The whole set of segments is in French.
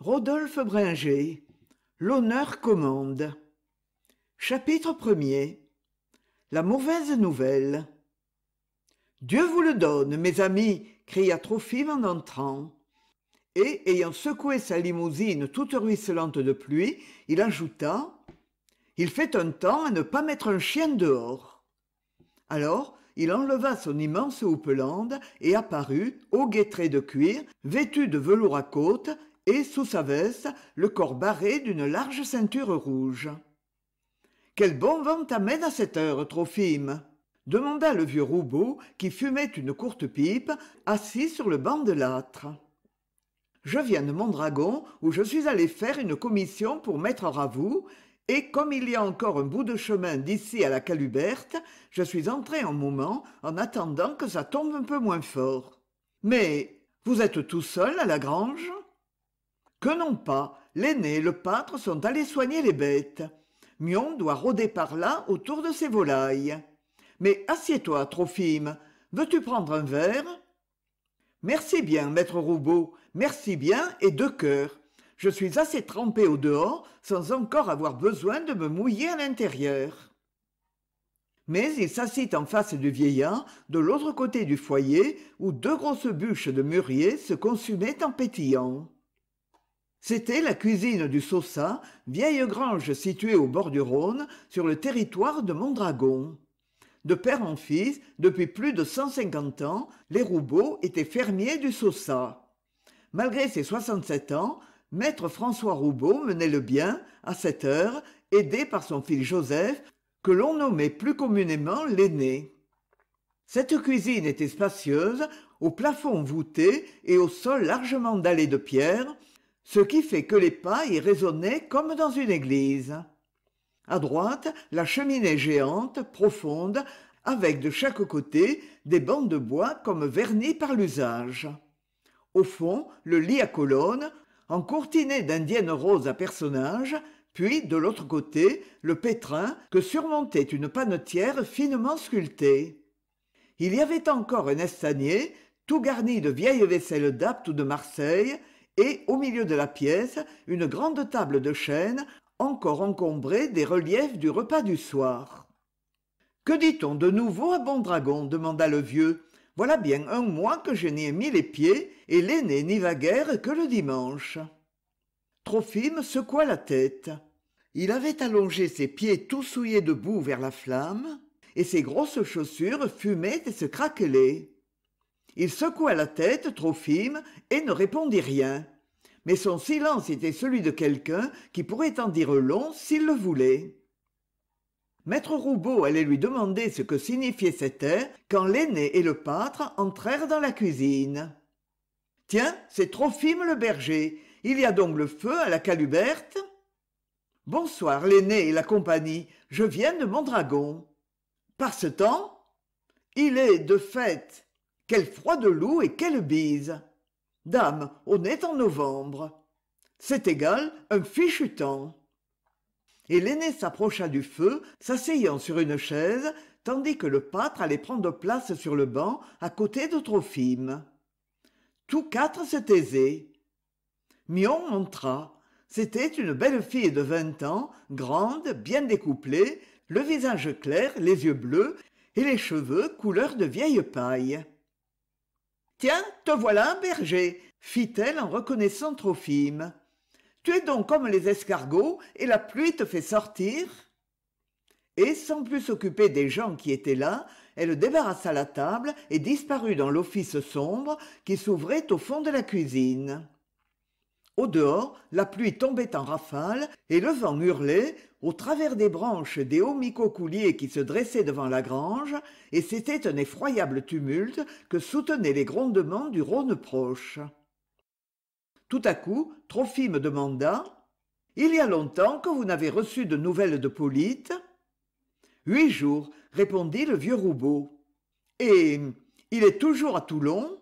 Rodolphe Bringer L'honneur commande Chapitre premier La mauvaise nouvelle Dieu vous le donne, mes amis cria Trophime en entrant. Et, ayant secoué sa limousine toute ruisselante de pluie, il ajouta Il fait un temps à ne pas mettre un chien dehors. Alors, il enleva son immense houppelande et apparut, au guettré de cuir, vêtu de velours à côte et sous sa veste le corps barré d'une large ceinture rouge. Quel bon vent t'amène à cette heure, Trophime demanda le vieux Roubaud qui fumait une courte pipe, assis sur le banc de l'âtre. Je viens de Mondragon où je suis allé faire une commission pour maître Ravoux, et comme il y a encore un bout de chemin d'ici à la Caluberte, je suis entré un moment en attendant que ça tombe un peu moins fort. Mais vous êtes tout seul à la grange que non pas l'aîné et le pâtre sont allés soigner les bêtes mion doit rôder par là autour de ses volailles mais assieds-toi trophime veux-tu prendre un verre merci bien maître roubaud merci bien et de cœur je suis assez trempé au dehors sans encore avoir besoin de me mouiller à l'intérieur mais il s'assit en face du vieillard de l'autre côté du foyer où deux grosses bûches de mûrier se consumaient en pétillant c'était la cuisine du Sosa, vieille grange située au bord du rhône sur le territoire de mondragon de père en fils depuis plus de cent cinquante ans les Roubaud étaient fermiers du Sosa. malgré ses soixante-sept ans maître françois Roubaud menait le bien à cette heure aidé par son fils joseph que l'on nommait plus communément l'aîné cette cuisine était spacieuse au plafond voûté et au sol largement dallé de pierre ce qui fait que les pas y résonnaient comme dans une église À droite la cheminée géante profonde avec de chaque côté des bancs de bois comme vernis par l'usage au fond le lit à colonnes encourtiné d'indiennes roses à personnages puis de l'autre côté le pétrin que surmontait une panetière finement sculptée il y avait encore un estanier, tout garni de vieilles vaisselles d'Apt ou de marseille et au milieu de la pièce une grande table de chêne encore encombrée des reliefs du repas du soir que dit-on de nouveau à bon dragon demanda le vieux voilà bien un mois que je n'y ai mis les pieds et l'aîné n'y va guère que le dimanche trophime secoua la tête il avait allongé ses pieds tout souillés de boue vers la flamme et ses grosses chaussures fumaient et se craquelaient il secoua la tête trop fine et ne répondit rien mais son silence était celui de quelqu'un qui pourrait en dire long s'il le voulait maître roubaud allait lui demander ce que signifiait cet air quand l'aîné et le pâtre entrèrent dans la cuisine tiens c'est trophime le berger il y a donc le feu à la caluberte bonsoir l'aîné et la compagnie je viens de Mon Dragon. par ce temps il est de fait quel froid de loup et quelle bise dame on est en novembre c'est égal un fichu temps et l'aîné s'approcha du feu s'asseyant sur une chaise tandis que le pâtre allait prendre place sur le banc à côté de trophime tous quatre se taisaient mion entra c'était une belle fille de vingt ans grande bien découplée le visage clair les yeux bleus et les cheveux couleur de vieille paille tiens te voilà un berger fit-elle en reconnaissant trophime tu es donc comme les escargots et la pluie te fait sortir et sans plus s'occuper des gens qui étaient là elle débarrassa la table et disparut dans l'office sombre qui s'ouvrait au fond de la cuisine au dehors la pluie tombait en rafale et le vent hurlait au travers des branches des hauts micocouliers qui se dressaient devant la grange et c'était un effroyable tumulte que soutenaient les grondements du rhône proche tout à coup me demanda il y a longtemps que vous n'avez reçu de nouvelles de polyte huit jours répondit le vieux roubaud et il est toujours à toulon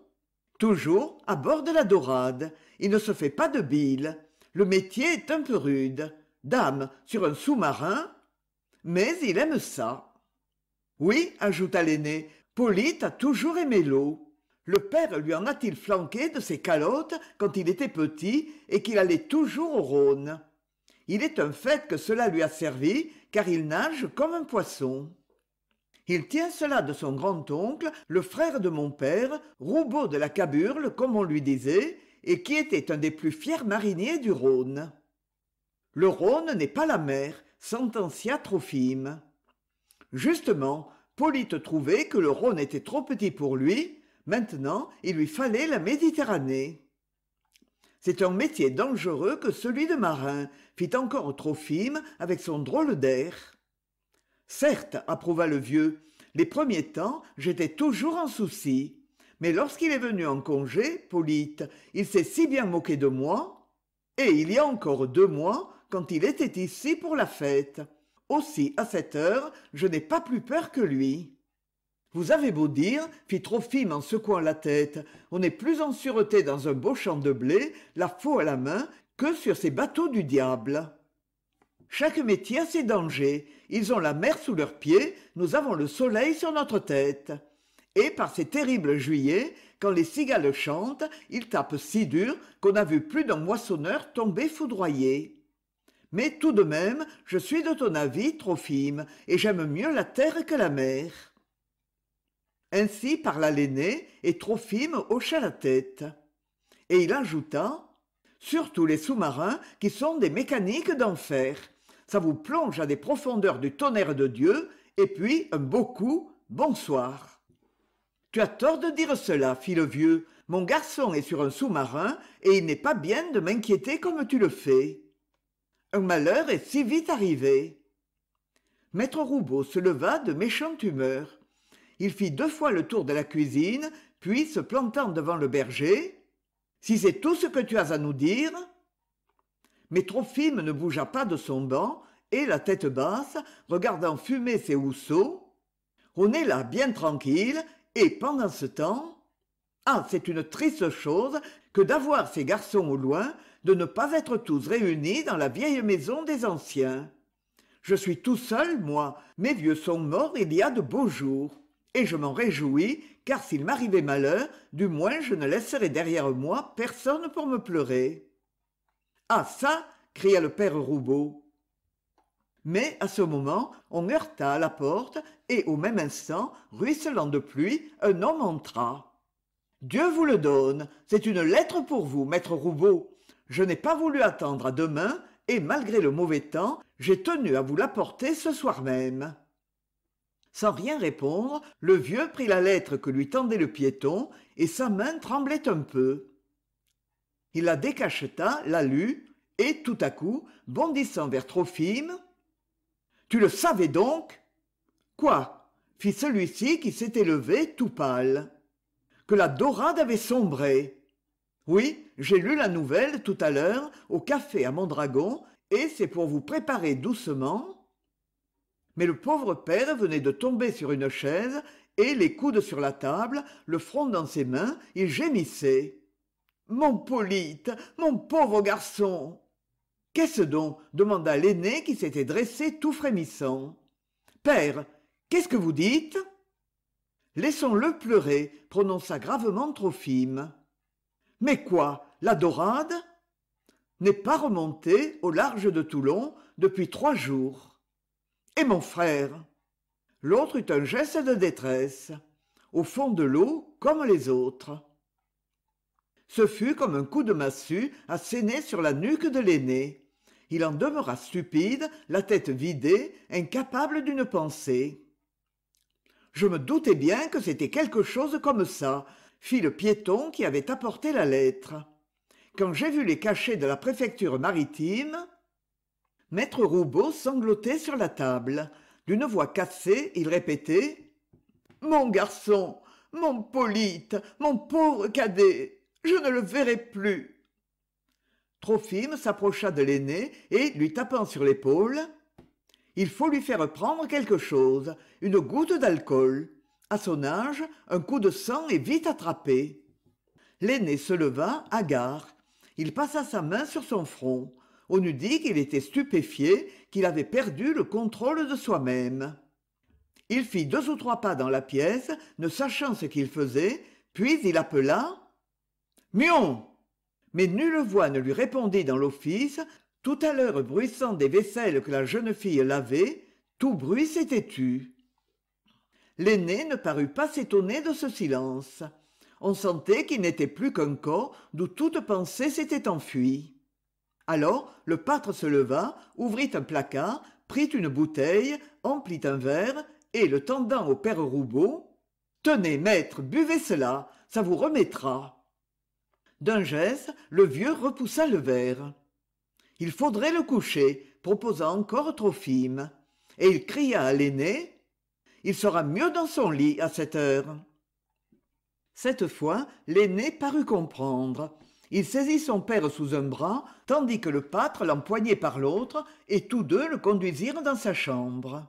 toujours à bord de la dorade il ne se fait pas de bile le métier est un peu rude dame sur un sous-marin mais il aime ça oui ajouta l'aîné polyte a toujours aimé l'eau le père lui en a-t-il flanqué de ses calottes quand il était petit et qu'il allait toujours au rhône il est un fait que cela lui a servi car il nage comme un poisson il tient cela de son grand-oncle le frère de mon père roubaud de la caburle comme on lui disait et qui était un des plus fiers mariniers du rhône le rhône n'est pas la mer sentencia trophime justement polyte trouvait que le rhône était trop petit pour lui maintenant il lui fallait la méditerranée c'est un métier dangereux que celui de marin fit encore trophime avec son drôle d'air certes approuva le vieux les premiers temps j'étais toujours en souci mais lorsqu'il est venu en congé polyte il s'est si bien moqué de moi et il y a encore deux mois quand il était ici pour la fête aussi à cette heure je n'ai pas plus peur que lui vous avez beau dire fit trophime en secouant la tête on n'est plus en sûreté dans un beau champ de blé la faux à la main que sur ces bateaux du diable chaque métier a ses dangers ils ont la mer sous leurs pieds nous avons le soleil sur notre tête et par ces terribles juillets quand les cigales chantent ils tapent si dur qu'on a vu plus d'un moissonneur tomber foudroyé mais tout de même je suis de ton avis trophime et j'aime mieux la terre que la mer ainsi parla l'aîné et trophime hocha la tête et il ajouta surtout les sous-marins qui sont des mécaniques d'enfer ça vous plonge à des profondeurs du tonnerre de dieu et puis un beau coup bonsoir tu as tort de dire cela fit le vieux mon garçon est sur un sous-marin et il n'est pas bien de m'inquiéter comme tu le fais un malheur est si vite arrivé maître Roubaud se leva de méchante humeur il fit deux fois le tour de la cuisine puis se plantant devant le berger si c'est tout ce que tu as à nous dire mais trophime ne bougea pas de son banc et la tête basse regardant fumer ses housseaux on est là bien tranquille et pendant ce temps ah c'est une triste chose que d'avoir ces garçons au loin de ne pas être tous réunis dans la vieille maison des anciens je suis tout seul moi mes vieux sont morts il y a de beaux jours et je m'en réjouis car s'il m'arrivait malheur du moins je ne laisserai derrière moi personne pour me pleurer ah ça cria le père roubaud mais à ce moment on heurta à la porte et au même instant ruisselant de pluie un homme entra dieu vous le donne c'est une lettre pour vous maître roubaud je n'ai pas voulu attendre à demain et malgré le mauvais temps j'ai tenu à vous l'apporter ce soir même sans rien répondre le vieux prit la lettre que lui tendait le piéton et sa main tremblait un peu il la décacheta la lut et tout à coup bondissant vers trophime tu le savais donc quoi fit celui-ci qui s'était levé tout pâle que la dorade avait sombré oui j'ai lu la nouvelle tout à l'heure au café à mondragon et c'est pour vous préparer doucement mais le pauvre père venait de tomber sur une chaise et les coudes sur la table le front dans ses mains il gémissait mon polyte mon pauvre garçon qu'est-ce donc demanda l'aîné qui s'était dressé tout frémissant père qu'est-ce que vous dites laissons-le pleurer prononça gravement trophime mais quoi la dorade n'est pas remontée au large de toulon depuis trois jours et mon frère l'autre eut un geste de détresse au fond de l'eau comme les autres ce fut comme un coup de massue asséné sur la nuque de l'aîné il en demeura stupide la tête vidée incapable d'une pensée je me doutais bien que c'était quelque chose comme ça fit le piéton qui avait apporté la lettre quand j'ai vu les cachets de la préfecture maritime maître roubaud sanglotait sur la table d'une voix cassée il répétait mon garçon mon polyte mon pauvre cadet je ne le verrai plus trophime s'approcha de l'aîné et lui tapant sur l'épaule il faut lui faire prendre quelque chose une goutte d'alcool à son âge un coup de sang est vite attrapé l'aîné se leva hagard il passa sa main sur son front on eût dit qu'il était stupéfié qu'il avait perdu le contrôle de soi-même il fit deux ou trois pas dans la pièce ne sachant ce qu'il faisait puis il appela mion mais nulle voix ne lui répondit dans l'office tout à l'heure bruissant des vaisselles que la jeune fille lavait tout bruit s'était tu l'aîné ne parut pas s'étonner de ce silence on sentait qu'il n'était plus qu'un corps d'où toute pensée s'était enfuie alors le pâtre se leva ouvrit un placard prit une bouteille emplit un verre et le tendant au père Roubaud, « tenez maître buvez cela ça vous remettra d'un geste le vieux repoussa le verre il faudrait le coucher proposa encore trophime et il cria à l'aîné il sera mieux dans son lit à cette heure cette fois l'aîné parut comprendre il saisit son père sous un bras tandis que le pâtre l'empoignait par l'autre et tous deux le conduisirent dans sa chambre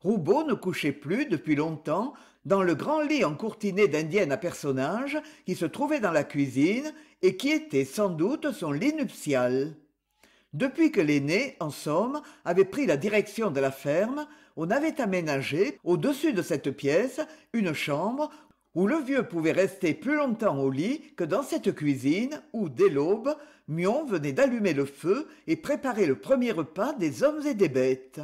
Roubaud ne couchait plus depuis longtemps dans le grand lit encourtiné d'indienne à personnages qui se trouvait dans la cuisine et qui était sans doute son lit nuptial depuis que l'aîné en somme avait pris la direction de la ferme on avait aménagé au-dessus de cette pièce une chambre où le vieux pouvait rester plus longtemps au lit que dans cette cuisine où dès l'aube mion venait d'allumer le feu et préparer le premier repas des hommes et des bêtes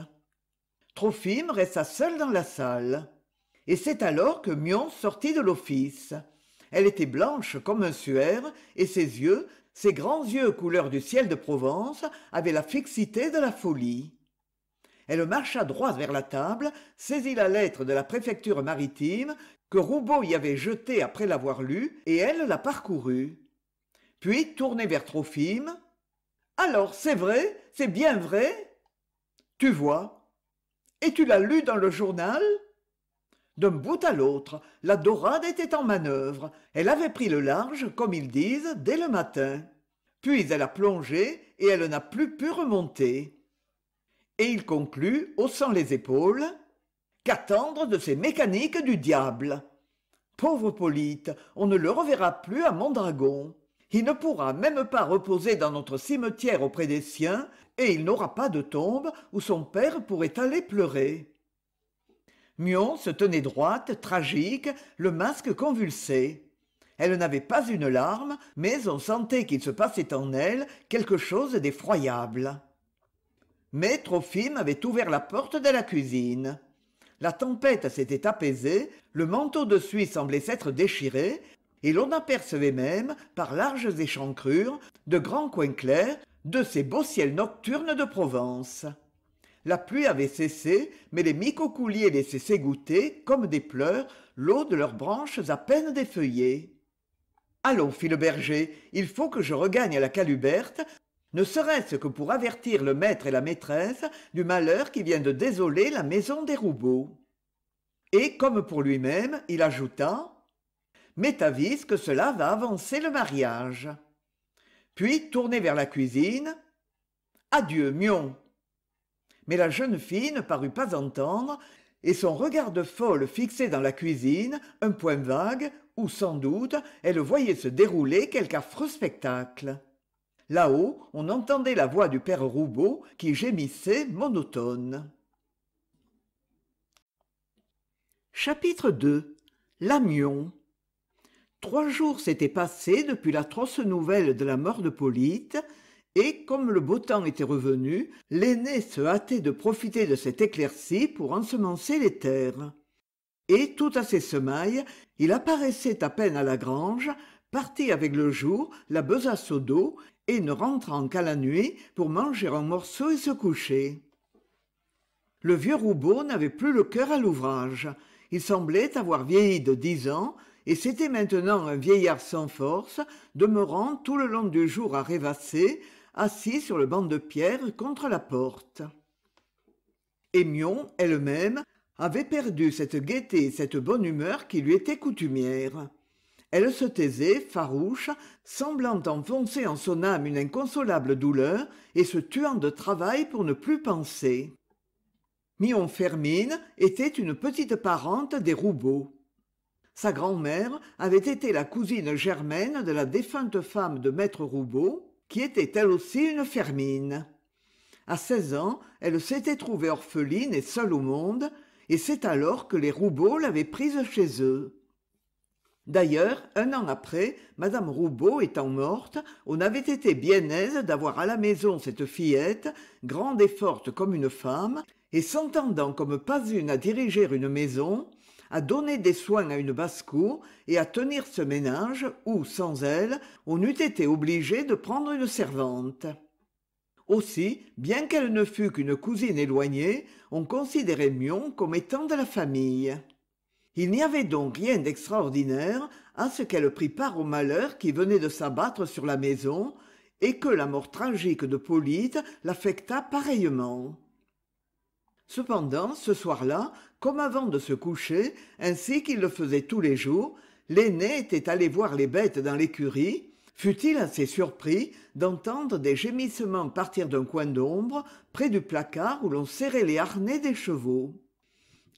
trophime resta seul dans la salle et c'est alors que mion sortit de l'office elle était blanche comme un suaire et ses yeux ses grands yeux couleur du ciel de provence avaient la fixité de la folie elle marcha droit vers la table saisit la lettre de la préfecture maritime que Roubaud y avait jetée après l'avoir lue et elle la parcourut puis tournée vers trophime alors c'est vrai c'est bien vrai tu vois et tu l'as lu dans le journal d'un bout à l'autre, la dorade était en manœuvre. Elle avait pris le large, comme ils disent, dès le matin. Puis elle a plongé et elle n'a plus pu remonter et il conclut haussant les épaules qu'attendre de ces mécaniques du diable pauvre polyte on ne le reverra plus à mondragon il ne pourra même pas reposer dans notre cimetière auprès des siens et il n'aura pas de tombe où son père pourrait aller pleurer mion se tenait droite tragique le masque convulsé elle n'avait pas une larme mais on sentait qu'il se passait en elle quelque chose d'effroyable mais trophime avait ouvert la porte de la cuisine la tempête s'était apaisée le manteau de suie semblait s'être déchiré et l'on apercevait même par larges échancrures de grands coins clairs de ces beaux ciels nocturnes de provence la pluie avait cessé mais les micocouliers laissaient s'égoutter comme des pleurs l'eau de leurs branches à peine défeuillées allons fit le berger il faut que je regagne la caluberte ne serait-ce que pour avertir le maître et la maîtresse du malheur qui vient de désoler la maison des roubauds. et comme pour lui-même il ajouta Mets avis que cela va avancer le mariage puis tourné vers la cuisine adieu mion mais la jeune fille ne parut pas entendre et son regard de folle fixé dans la cuisine un point vague où sans doute elle voyait se dérouler quelque affreux spectacle là-haut on entendait la voix du père Roubaud qui gémissait monotone chapitre ii L'Amion. trois jours s'étaient passés depuis l'atroce nouvelle de la mort de polyte et comme le beau temps était revenu l'aîné se hâtait de profiter de cette éclaircie pour ensemencer les terres et tout à ses semailles il apparaissait à peine à la grange parti avec le jour la besace au dos et ne rentrant qu'à la nuit pour manger un morceau et se coucher. Le vieux Roubaud n'avait plus le cœur à l'ouvrage. Il semblait avoir vieilli de dix ans, et c'était maintenant un vieillard sans force, demeurant tout le long du jour à rêvasser, assis sur le banc de pierre contre la porte. Émion, elle-même, avait perdu cette gaieté et cette bonne humeur qui lui étaient coutumières elle se taisait farouche semblant enfoncer en son âme une inconsolable douleur et se tuant de travail pour ne plus penser mion fermine était une petite parente des roubaud sa grand-mère avait été la cousine germaine de la défunte femme de maître roubaud qui était elle aussi une fermine à seize ans elle s'était trouvée orpheline et seule au monde et c'est alors que les roubaud l'avaient prise chez eux d'ailleurs un an après mme roubaud étant morte on avait été bien aise d'avoir à la maison cette fillette grande et forte comme une femme et s'entendant comme pas une à diriger une maison à donner des soins à une basse-cour et à tenir ce ménage où sans elle on eût été obligé de prendre une servante aussi bien qu'elle ne fût qu'une cousine éloignée on considérait mion comme étant de la famille il n'y avait donc rien d'extraordinaire à ce qu'elle prit part au malheur qui venait de s'abattre sur la maison et que la mort tragique de polyte l'affecta pareillement cependant ce soir-là comme avant de se coucher ainsi qu'il le faisait tous les jours l'aîné était allé voir les bêtes dans l'écurie fut-il assez surpris d'entendre des gémissements partir d'un coin d'ombre près du placard où l'on serrait les harnais des chevaux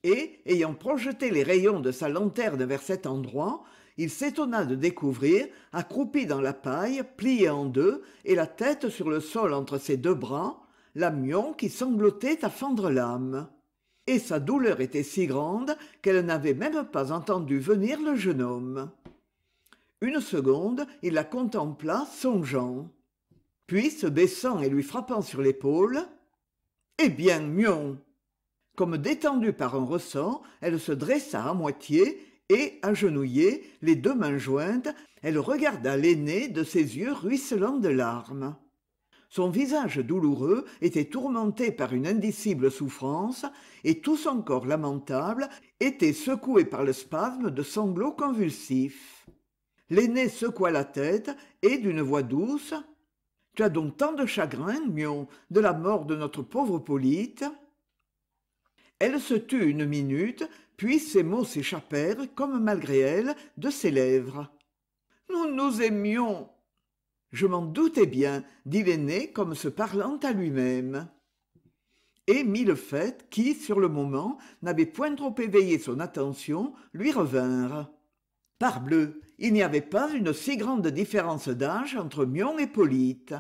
et ayant projeté les rayons de sa lanterne vers cet endroit il s'étonna de découvrir accroupi dans la paille plié en deux et la tête sur le sol entre ses deux bras la mion qui sanglotait à fendre l'âme et sa douleur était si grande qu'elle n'avait même pas entendu venir le jeune homme une seconde il la contempla songeant puis se baissant et lui frappant sur l'épaule eh bien mion comme détendue par un ressort, elle se dressa à moitié et, agenouillée, les deux mains jointes, elle regarda l'aîné de ses yeux ruisselants de larmes. Son visage douloureux était tourmenté par une indicible souffrance, et tout son corps lamentable était secoué par le spasme de sanglots convulsifs. L'aîné secoua la tête et, d'une voix douce, Tu as donc tant de chagrin, Mion, de la mort de notre pauvre Polyte elle se tut une minute puis ces mots s'échappèrent comme malgré elle de ses lèvres nous nous aimions je m'en doutais bien dit l'aîné comme se parlant à lui-même et mille faits qui sur le moment n'avaient point trop éveillé son attention lui revinrent parbleu il n'y avait pas une si grande différence d'âge entre mion et polyte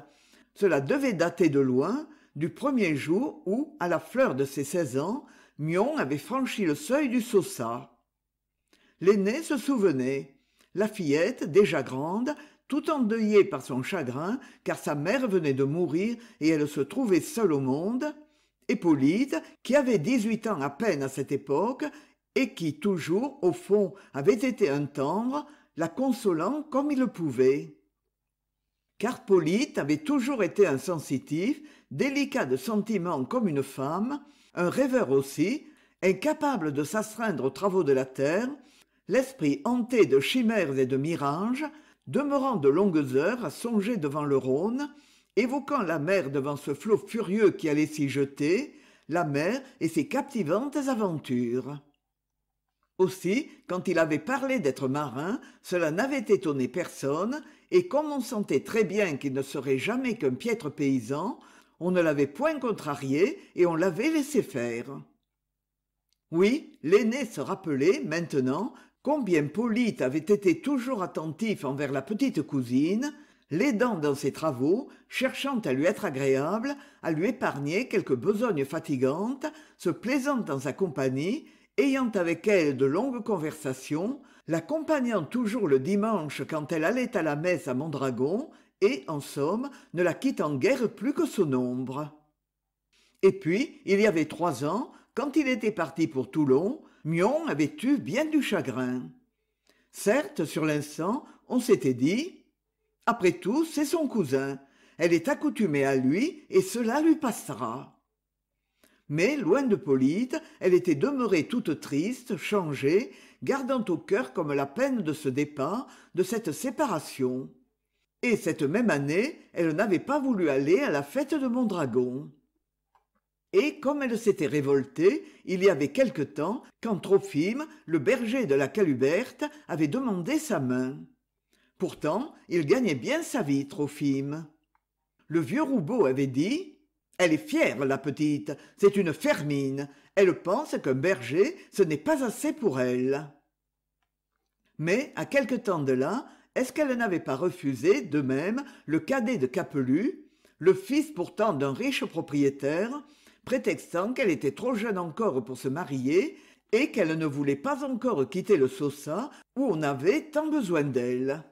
cela devait dater de loin du premier jour où à la fleur de ses seize ans mion avait franchi le seuil du saussat L'aîné se souvenait la fillette déjà grande tout endeuillée par son chagrin car sa mère venait de mourir et elle se trouvait seule au monde et qui avait dix-huit ans à peine à cette époque et qui toujours au fond avait été un tendre la consolant comme il le pouvait car polyte avait toujours été insensitif délicat de sentiments comme une femme un rêveur aussi, incapable de s'astreindre aux travaux de la terre, l'esprit hanté de chimères et de mirages, demeurant de longues heures à songer devant le Rhône, évoquant la mer devant ce flot furieux qui allait s'y jeter, la mer et ses captivantes aventures. Aussi, quand il avait parlé d'être marin, cela n'avait étonné personne, et comme on sentait très bien qu'il ne serait jamais qu'un piètre paysan, on ne l'avait point contrarié et on l'avait laissé faire oui l'aîné se rappelait maintenant combien polyte avait été toujours attentif envers la petite cousine l'aidant dans ses travaux cherchant à lui être agréable à lui épargner quelques besognes fatigantes, se plaisant dans sa compagnie ayant avec elle de longues conversations l'accompagnant toujours le dimanche quand elle allait à la messe à mondragon et en somme ne la quittant guère plus que son ombre et puis il y avait trois ans quand il était parti pour toulon mion avait eu bien du chagrin certes sur l'instant on s'était dit après tout c'est son cousin elle est accoutumée à lui et cela lui passera mais loin de polyte elle était demeurée toute triste changée gardant au cœur comme la peine de ce départ de cette séparation et cette même année elle n'avait pas voulu aller à la fête de mondragon et comme elle s'était révoltée il y avait quelque temps quand trophime le berger de la caluberte avait demandé sa main pourtant il gagnait bien sa vie trophime le vieux roubaud avait dit elle est fière la petite c'est une fermine elle pense qu'un berger ce n'est pas assez pour elle mais à quelque temps de là est-ce qu'elle n'avait pas refusé de même le cadet de capelus le fils pourtant d'un riche propriétaire prétextant qu'elle était trop jeune encore pour se marier et qu'elle ne voulait pas encore quitter le Sosa où on avait tant besoin d'elle.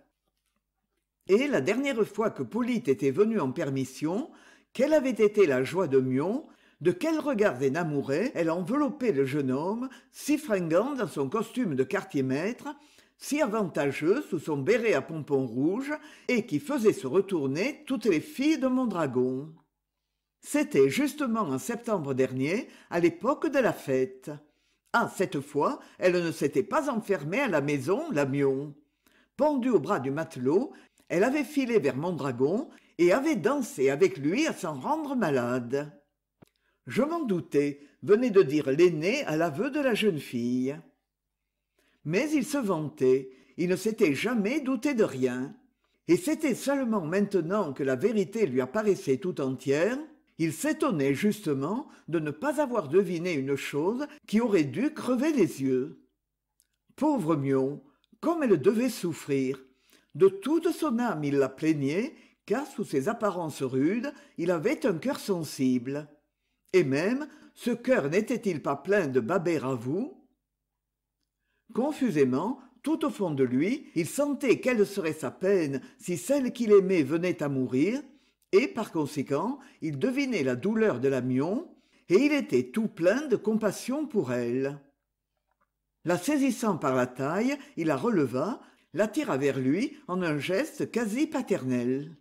Et la dernière fois que Polyte était venue en permission, quelle avait été la joie de Mion, de quels regards énamourés elle enveloppait le jeune homme, si fringant dans son costume de quartier-maître, si avantageux sous son béret à pompons rouges et qui faisait se retourner toutes les filles de mondragon c'était justement en septembre dernier à l'époque de la fête ah cette fois elle ne s'était pas enfermée à la maison l'amion pendue au bras du matelot elle avait filé vers mondragon et avait dansé avec lui à s'en rendre malade je m'en doutais venait de dire l'aîné à l'aveu de la jeune fille mais il se vantait il ne s'était jamais douté de rien et c'était seulement maintenant que la vérité lui apparaissait tout entière il s'étonnait justement de ne pas avoir deviné une chose qui aurait dû crever les yeux pauvre mion comme elle devait souffrir de toute son âme il la plaignait car sous ses apparences rudes il avait un cœur sensible et même ce cœur n'était-il pas plein de babets à vous confusément tout au fond de lui il sentait quelle serait sa peine si celle qu'il aimait venait à mourir et par conséquent il devinait la douleur de l'amion et il était tout plein de compassion pour elle la saisissant par la taille il la releva l'attira vers lui en un geste quasi paternel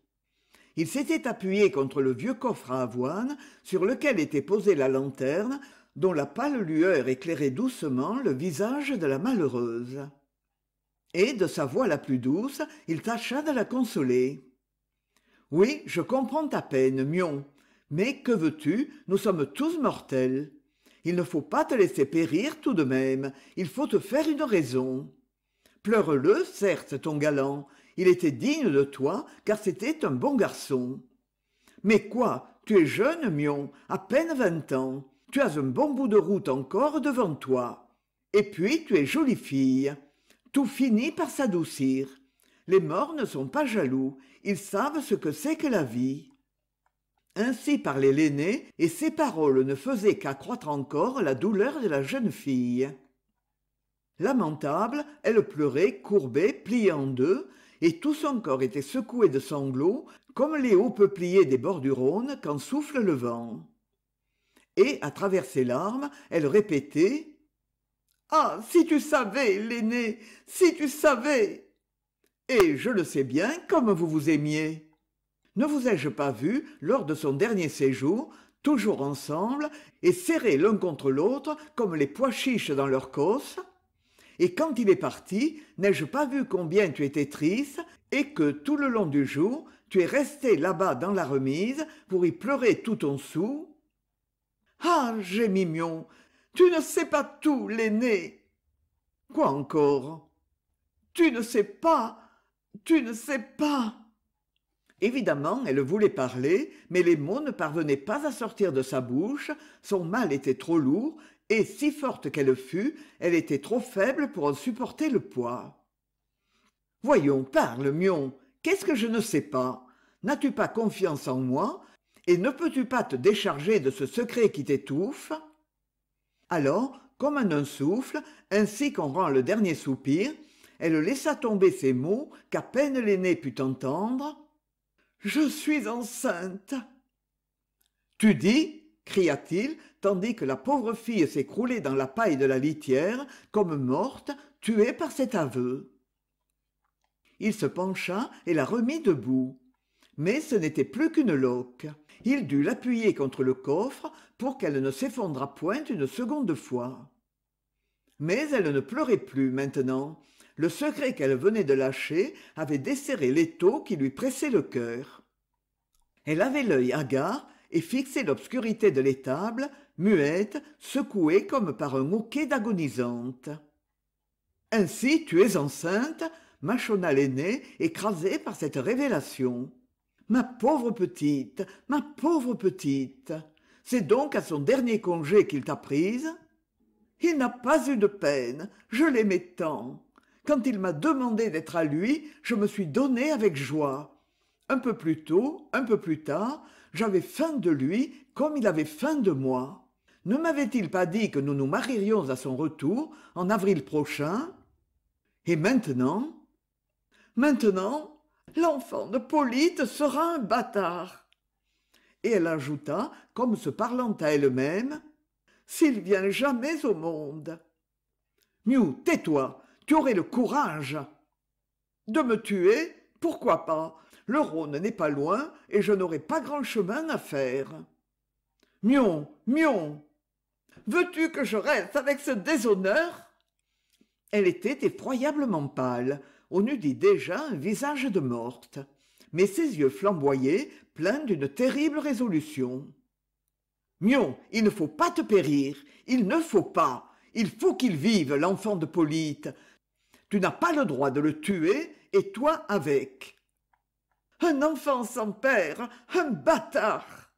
il s'était appuyé contre le vieux coffre à avoine sur lequel était posée la lanterne dont la pâle lueur éclairait doucement le visage de la malheureuse et de sa voix la plus douce il tâcha de la consoler oui je comprends ta peine mion mais que veux-tu nous sommes tous mortels il ne faut pas te laisser périr tout de même il faut te faire une raison pleure le certes ton galant il était digne de toi car c'était un bon garçon mais quoi tu es jeune mion à peine vingt ans tu as un bon bout de route encore devant toi et puis tu es jolie fille tout finit par s'adoucir les morts ne sont pas jaloux ils savent ce que c'est que la vie ainsi parlait l'aîné et ses paroles ne faisaient qu'accroître encore la douleur de la jeune fille lamentable elle pleurait courbée pliée en deux et tout son corps était secoué de sanglots comme les hauts peupliers des bords du rhône quand souffle le vent et à travers ses larmes elle répétait ah si tu savais l'aîné si tu savais et je le sais bien comme vous vous aimiez ne vous ai-je pas vu lors de son dernier séjour toujours ensemble et serrés l'un contre l'autre comme les pois chiches dans leur cosse et quand il est parti n'ai-je pas vu combien tu étais triste et que tout le long du jour tu es resté là-bas dans la remise pour y pleurer tout ton soûl ah mis mion tu ne sais pas tout l'aîné quoi encore tu ne sais pas tu ne sais pas évidemment elle voulait parler mais les mots ne parvenaient pas à sortir de sa bouche son mal était trop lourd et si forte qu'elle fût elle était trop faible pour en supporter le poids voyons parle mion qu'est-ce que je ne sais pas n'as-tu pas confiance en moi et ne peux-tu pas te décharger de ce secret qui t'étouffe alors comme un souffle ainsi qu'on rend le dernier soupir elle laissa tomber ces mots qu'à peine l'aîné put entendre je suis enceinte tu dis cria-t-il tandis que la pauvre fille s'écroulait dans la paille de la litière comme morte tuée par cet aveu il se pencha et la remit debout mais ce n'était plus qu'une loque il dut l'appuyer contre le coffre pour qu'elle ne s'effondrât point une seconde fois mais elle ne pleurait plus maintenant le secret qu'elle venait de lâcher avait desserré l'étau qui lui pressait le cœur elle avait l'œil hagard et fixait l'obscurité de l'étable muette secouée comme par un mouquet d'agonisante ainsi tu es enceinte mâchonna l'aînée écrasée par cette révélation ma pauvre petite ma pauvre petite c'est donc à son dernier congé qu'il t'a prise il n'a pas eu de peine je l'aimais tant quand il m'a demandé d'être à lui je me suis donnée avec joie un peu plus tôt un peu plus tard j'avais faim de lui comme il avait faim de moi ne m'avait-il pas dit que nous nous marierions à son retour en avril prochain et maintenant maintenant L'enfant de Polyte sera un bâtard. Et elle ajouta, comme se parlant à elle-même, S'il vient jamais au monde. Miou, tais-toi, tu aurais le courage. De me tuer Pourquoi pas Le Rhône n'est pas loin et je n'aurai pas grand chemin à faire. Mion, Mion Veux-tu que je reste avec ce déshonneur Elle était effroyablement pâle, on eût dit déjà un visage de morte mais ses yeux flamboyaient pleins d'une terrible résolution mion il ne faut pas te périr il ne faut pas il faut qu'il vive l'enfant de polyte tu n'as pas le droit de le tuer et toi avec un enfant sans père un bâtard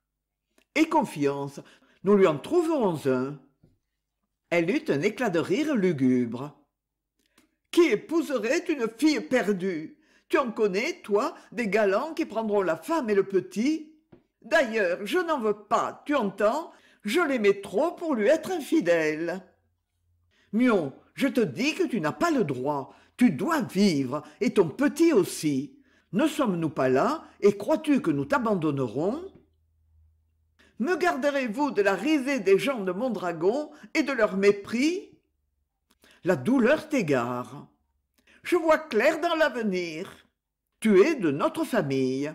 Et confiance nous lui en trouverons un elle eut un éclat de rire lugubre qui épouserait une fille perdue tu en connais toi des galants qui prendront la femme et le petit d'ailleurs je n'en veux pas tu entends je l'aimais trop pour lui être infidèle mion je te dis que tu n'as pas le droit tu dois vivre et ton petit aussi ne sommes-nous pas là et crois-tu que nous t'abandonnerons me garderez-vous de la risée des gens de mondragon et de leur mépris la douleur t'égare je vois clair dans l'avenir tu es de notre famille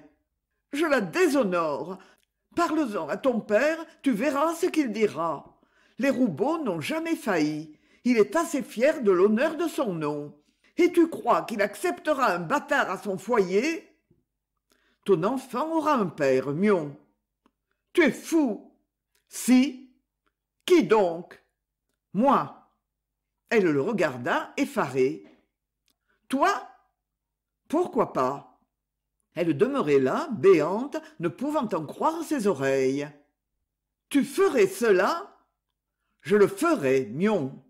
je la déshonore parles en à ton père tu verras ce qu'il dira les Roubaud n'ont jamais failli il est assez fier de l'honneur de son nom et tu crois qu'il acceptera un bâtard à son foyer ton enfant aura un père mion tu es fou si qui donc moi elle le regarda effarée toi pourquoi pas elle demeurait là béante ne pouvant en croire ses oreilles tu ferais cela je le ferais mion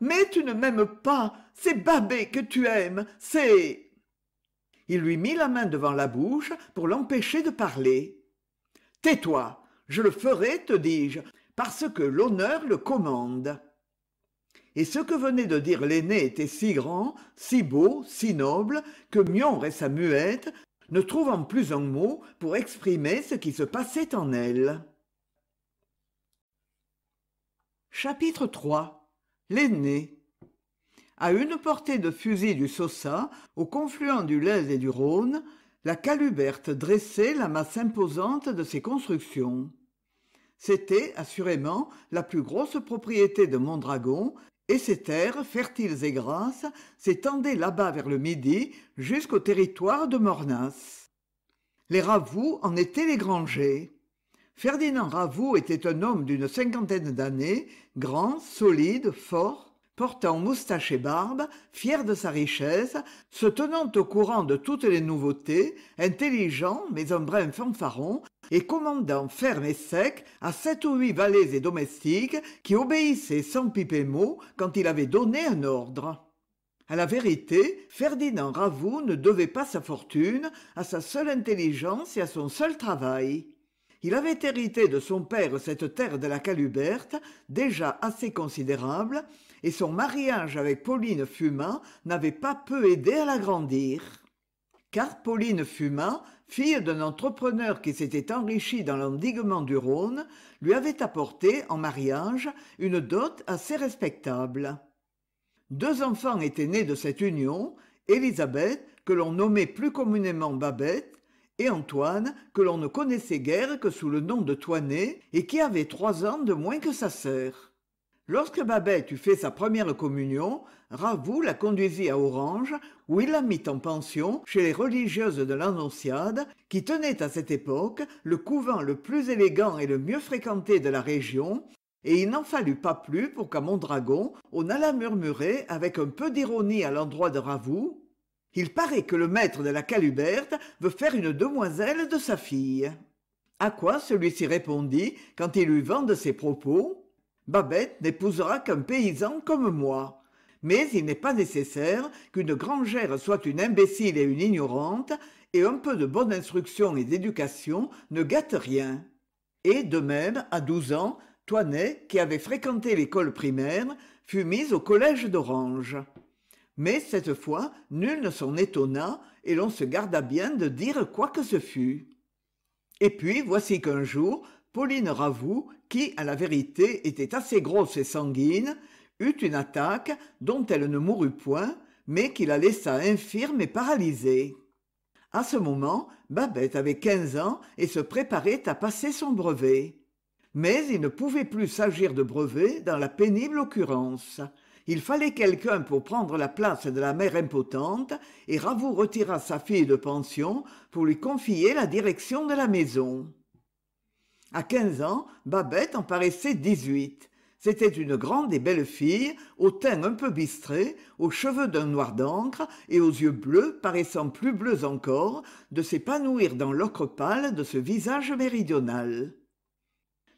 mais tu ne m'aimes pas c'est babet que tu aimes c'est il lui mit la main devant la bouche pour l'empêcher de parler tais-toi je le ferai te dis-je parce que l'honneur le commande et ce que venait de dire l'aîné était si grand si beau si noble que mion sa muette ne trouvant plus un mot pour exprimer ce qui se passait en elle chapitre iii l'aîné À une portée de fusil du Sosa, au confluent du lez et du rhône la caluberte dressait la masse imposante de ses constructions c'était assurément la plus grosse propriété de mondragon et ces terres fertiles et grasses s'étendaient là-bas vers le midi jusqu'au territoire de mornas les ravoux en étaient les grangers ferdinand ravoux était un homme d'une cinquantaine d'années grand solide fort portant moustache et barbe fier de sa richesse se tenant au courant de toutes les nouveautés intelligent mais un brin fanfaron et commandant ferme et sec à sept ou huit valets et domestiques qui obéissaient sans et mot quand il avait donné un ordre À la vérité, Ferdinand Ravoux ne devait pas sa fortune à sa seule intelligence et à son seul travail. Il avait hérité de son père cette terre de la Caluberte, déjà assez considérable, et son mariage avec pauline fumat n'avait pas peu aidé à l'agrandir car pauline fumat fille d'un entrepreneur qui s'était enrichi dans l'endiguement du rhône lui avait apporté en mariage une dot assez respectable deux enfants étaient nés de cette union élisabeth que l'on nommait plus communément babette et Antoine, que l'on ne connaissait guère que sous le nom de Toinet, et qui avait trois ans de moins que sa sœur. Lorsque Babet eut fait sa première communion, Ravoux la conduisit à Orange, où il la mit en pension chez les religieuses de l'Annonciade, qui tenaient à cette époque le couvent le plus élégant et le mieux fréquenté de la région, et il n'en fallut pas plus pour qu'à Mondragon on alla murmurer avec un peu d'ironie à l'endroit de Ravoux il paraît que le maître de la Caluberte veut faire une demoiselle de sa fille. À quoi celui-ci répondit quand il eut vent de ses propos babette n'épousera qu'un paysan comme moi mais il n'est pas nécessaire qu'une grangère soit une imbécile et une ignorante et un peu de bonne instruction et d'éducation ne gâte rien et de même à douze ans toinet qui avait fréquenté l'école primaire fut mise au collège d'orange mais cette fois nul ne s'en étonna et l'on se garda bien de dire quoi que ce fût et puis voici qu'un jour pauline ravoux qui à la vérité était assez grosse et sanguine eut une attaque dont elle ne mourut point mais qui la laissa infirme et paralysée À ce moment Babette avait quinze ans et se préparait à passer son brevet mais il ne pouvait plus s'agir de brevet dans la pénible occurrence il fallait quelqu'un pour prendre la place de la mère impotente et ravoux retira sa fille de pension pour lui confier la direction de la maison à quinze ans babette en paraissait dix-huit c'était une grande et belle fille au teint un peu bistré aux cheveux d'un noir d'encre et aux yeux bleus paraissant plus bleus encore de s'épanouir dans l'ocre pâle de ce visage méridional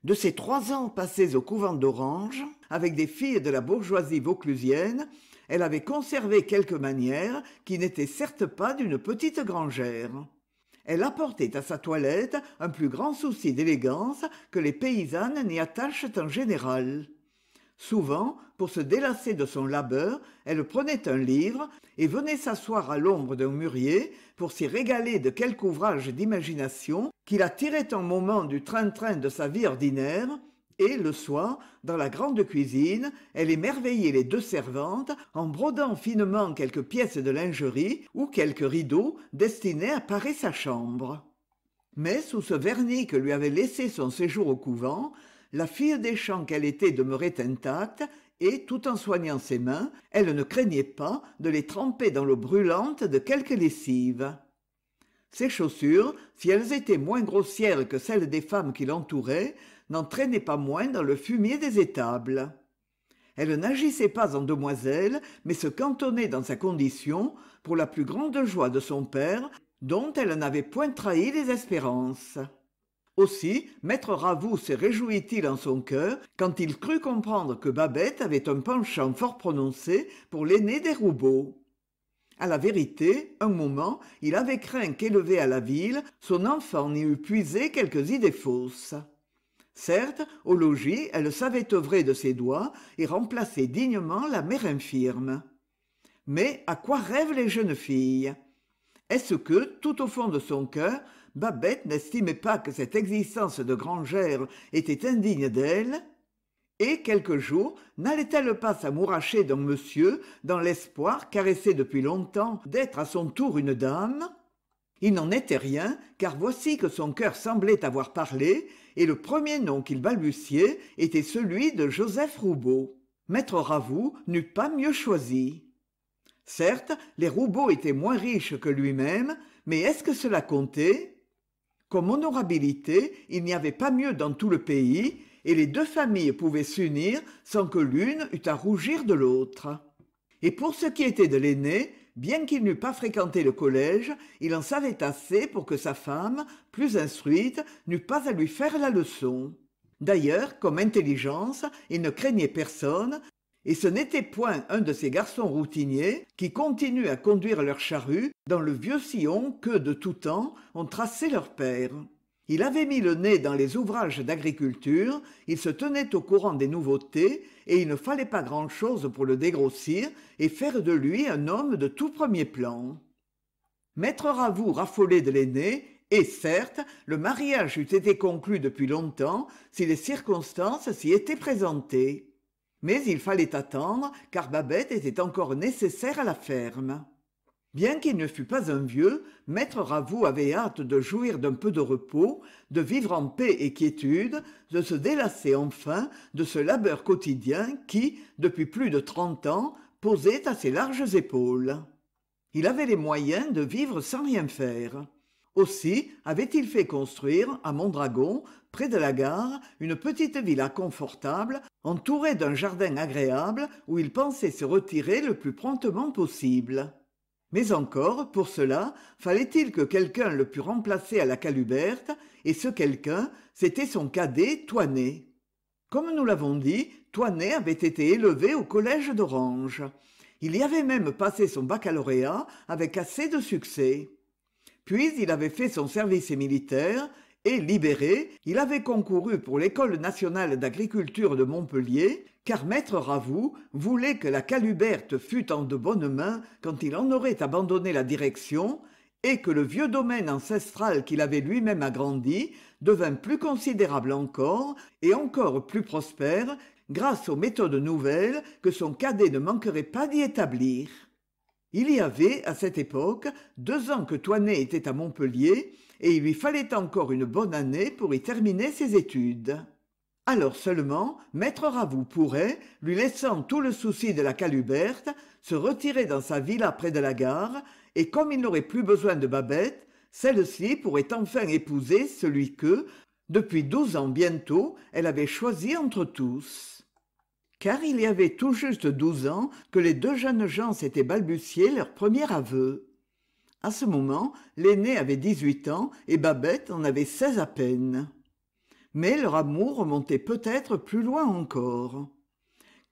de ses trois ans passés au couvent d'orange avec des filles de la bourgeoisie vauclusienne elle avait conservé quelques manières qui n'étaient certes pas d'une petite grangère elle apportait à sa toilette un plus grand souci d'élégance que les paysannes n'y attachent en général. Souvent, pour se délasser de son labeur, elle prenait un livre et venait s'asseoir à l'ombre d'un mûrier pour s'y régaler de quelque ouvrage d'imagination qui la tirait en moment du train-train de sa vie ordinaire et le soir dans la grande cuisine elle émerveillait les deux servantes en brodant finement quelques pièces de lingerie ou quelques rideaux destinés à parer sa chambre mais sous ce vernis que lui avait laissé son séjour au couvent la fille des champs qu'elle était demeurait intacte et tout en soignant ses mains elle ne craignait pas de les tremper dans l'eau brûlante de quelques lessives. ses chaussures si elles étaient moins grossières que celles des femmes qui l'entouraient n'entraînait pas moins dans le fumier des étables elle n'agissait pas en demoiselle mais se cantonnait dans sa condition pour la plus grande joie de son père dont elle n'avait point trahi les espérances aussi maître ravoux se réjouit il en son cœur quand il crut comprendre que babette avait un penchant fort prononcé pour l'aîné des roubauds. À la vérité un moment il avait craint qu'élevé à la ville son enfant n'y eût puisé quelques idées fausses certes au logis elle savait œuvrer de ses doigts et remplacer dignement la mère infirme mais à quoi rêvent les jeunes filles est-ce que tout au fond de son cœur babette n'estimait pas que cette existence de grangère était indigne d'elle et quelque jour n'allait-elle pas s'amouracher d'un monsieur dans l'espoir caressé depuis longtemps d'être à son tour une dame il n'en était rien car voici que son cœur semblait avoir parlé et le premier nom qu'il balbutiait était celui de joseph roubaud maître ravoux n'eût pas mieux choisi certes les roubaud étaient moins riches que lui-même mais est-ce que cela comptait comme honorabilité il n'y avait pas mieux dans tout le pays et les deux familles pouvaient s'unir sans que l'une eût à rougir de l'autre et pour ce qui était de l'aîné bien qu'il n'eût pas fréquenté le collège il en savait assez pour que sa femme plus instruite n'eût pas à lui faire la leçon d'ailleurs comme intelligence il ne craignait personne et ce n'était point un de ces garçons routiniers qui continuent à conduire leur charrue dans le vieux sillon que de tout temps ont tracé leur père il avait mis le nez dans les ouvrages d'agriculture il se tenait au courant des nouveautés et il ne fallait pas grand-chose pour le dégrossir et faire de lui un homme de tout premier plan maître ravoux raffolait de l'aîné et certes le mariage eût été conclu depuis longtemps si les circonstances s'y étaient présentées mais il fallait attendre car babette était encore nécessaire à la ferme bien qu'il ne fût pas un vieux maître ravoux avait hâte de jouir d'un peu de repos de vivre en paix et quiétude de se délasser enfin de ce labeur quotidien qui depuis plus de trente ans posait à ses larges épaules il avait les moyens de vivre sans rien faire aussi avait-il fait construire à mondragon près de la gare une petite villa confortable entourée d'un jardin agréable où il pensait se retirer le plus promptement possible mais encore pour cela fallait-il que quelqu'un le pût remplacer à la caluberte et ce quelqu'un c'était son cadet toinet comme nous l'avons dit toinet avait été élevé au collège d'orange il y avait même passé son baccalauréat avec assez de succès puis il avait fait son service militaire et libéré il avait concouru pour l'école nationale d'agriculture de montpellier car maître ravoux voulait que la caluberte fût en de bonnes mains quand il en aurait abandonné la direction et que le vieux domaine ancestral qu'il avait lui-même agrandi devînt plus considérable encore et encore plus prospère grâce aux méthodes nouvelles que son cadet ne manquerait pas d'y établir. Il y avait, à cette époque, deux ans que Toinet était à Montpellier, et il lui fallait encore une bonne année pour y terminer ses études alors seulement maître ravoux pourrait lui laissant tout le souci de la caluberte se retirer dans sa villa près de la gare et comme il n'aurait plus besoin de Babette, celle-ci pourrait enfin épouser celui que depuis douze ans bientôt elle avait choisi entre tous car il y avait tout juste douze ans que les deux jeunes gens s'étaient balbutiés leur premier aveu À ce moment l'aîné avait dix-huit ans et Babette en avait seize à peine mais leur amour remontait peut-être plus loin encore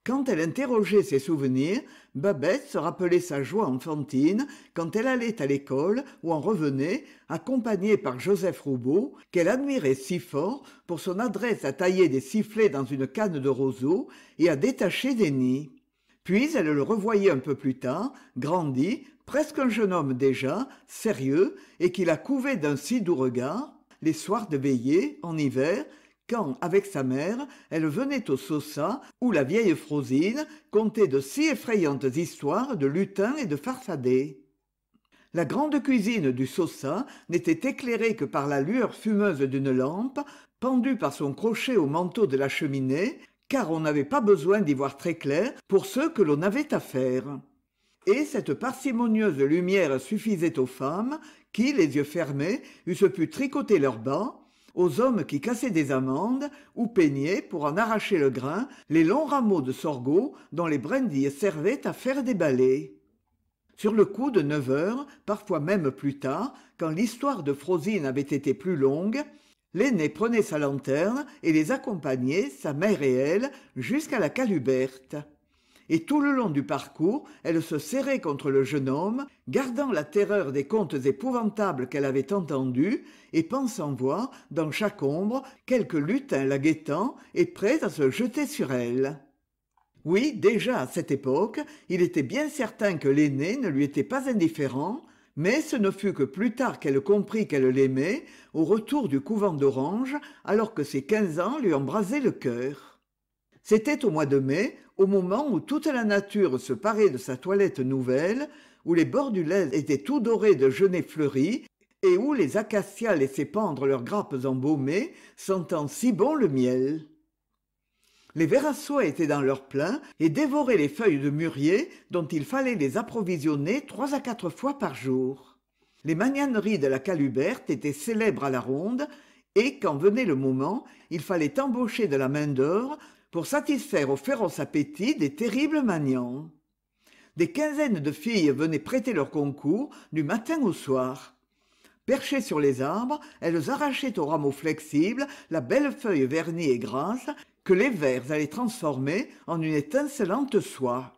quand elle interrogeait ses souvenirs babette se rappelait sa joie enfantine quand elle allait à l'école ou en revenait accompagnée par joseph roubaud qu'elle admirait si fort pour son adresse à tailler des sifflets dans une canne de roseau et à détacher des nids puis elle le revoyait un peu plus tard grandi presque un jeune homme déjà sérieux et qui la couvait d'un si doux regard les soirs de veillée en hiver quand avec sa mère elle venait au Sossa, où la vieille frosine contait de si effrayantes histoires de lutins et de farfadets la grande cuisine du Sossa n'était éclairée que par la lueur fumeuse d'une lampe pendue par son crochet au manteau de la cheminée car on n'avait pas besoin d'y voir très clair pour ceux que l'on avait à faire et cette parcimonieuse lumière suffisait aux femmes qui les yeux fermés eussent pu tricoter leurs bas aux hommes qui cassaient des amandes ou peignaient pour en arracher le grain les longs rameaux de sorgho dont les brindilles servaient à faire des balais sur le coup de neuf heures parfois même plus tard quand l'histoire de frosine avait été plus longue l'aîné prenait sa lanterne et les accompagnait sa mère et elle jusqu'à la caluberte et tout le long du parcours elle se serrait contre le jeune homme gardant la terreur des contes épouvantables qu'elle avait entendus et pensant voir dans chaque ombre quelque lutin la guettant et prêt à se jeter sur elle oui déjà à cette époque il était bien certain que l'aîné ne lui était pas indifférent mais ce ne fut que plus tard qu'elle comprit qu'elle l'aimait au retour du couvent d'orange alors que ses quinze ans lui embrasaient le cœur c'était au mois de mai au moment où toute la nature se parait de sa toilette nouvelle, où les bords du étaient tout dorés de genêts fleuris, et où les acacias laissaient pendre leurs grappes embaumées, sentant si bon le miel. Les soie étaient dans leur plein et dévoraient les feuilles de mûrier dont il fallait les approvisionner trois à quatre fois par jour. Les magnaneries de la Caluberte étaient célèbres à la ronde, et quand venait le moment, il fallait embaucher de la main-d'œuvre pour satisfaire au féroce appétit des terribles maniants des quinzaines de filles venaient prêter leur concours du matin au soir perchées sur les arbres elles arrachaient aux rameaux flexibles la belle feuille vernie et grasse que les vers allaient transformer en une étincelante soie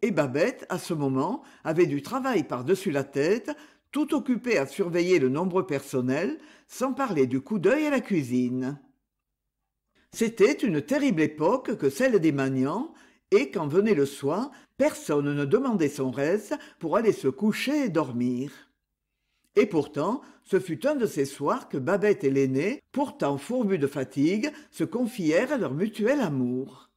et babette à ce moment avait du travail par-dessus la tête tout occupée à surveiller le nombre personnel sans parler du coup d'œil à la cuisine c'était une terrible époque que celle des maniants et quand venait le soir personne ne demandait son reste pour aller se coucher et dormir et pourtant ce fut un de ces soirs que Babette et l'aîné pourtant fourbus de fatigue se confièrent à leur mutuel amour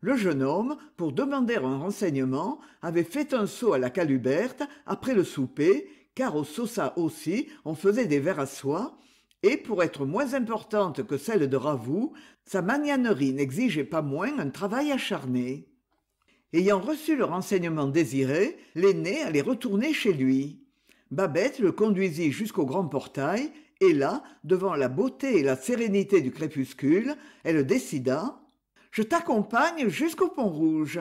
le jeune homme pour demander un renseignement avait fait un saut à la caluberte après le souper car au sosa aussi on faisait des vers à soie et pour être moins importante que celle de ravoux sa magnanerie n'exigeait pas moins un travail acharné ayant reçu le renseignement désiré l'aîné allait retourner chez lui Babette le conduisit jusqu'au grand portail et là devant la beauté et la sérénité du crépuscule elle décida je t'accompagne jusqu'au pont rouge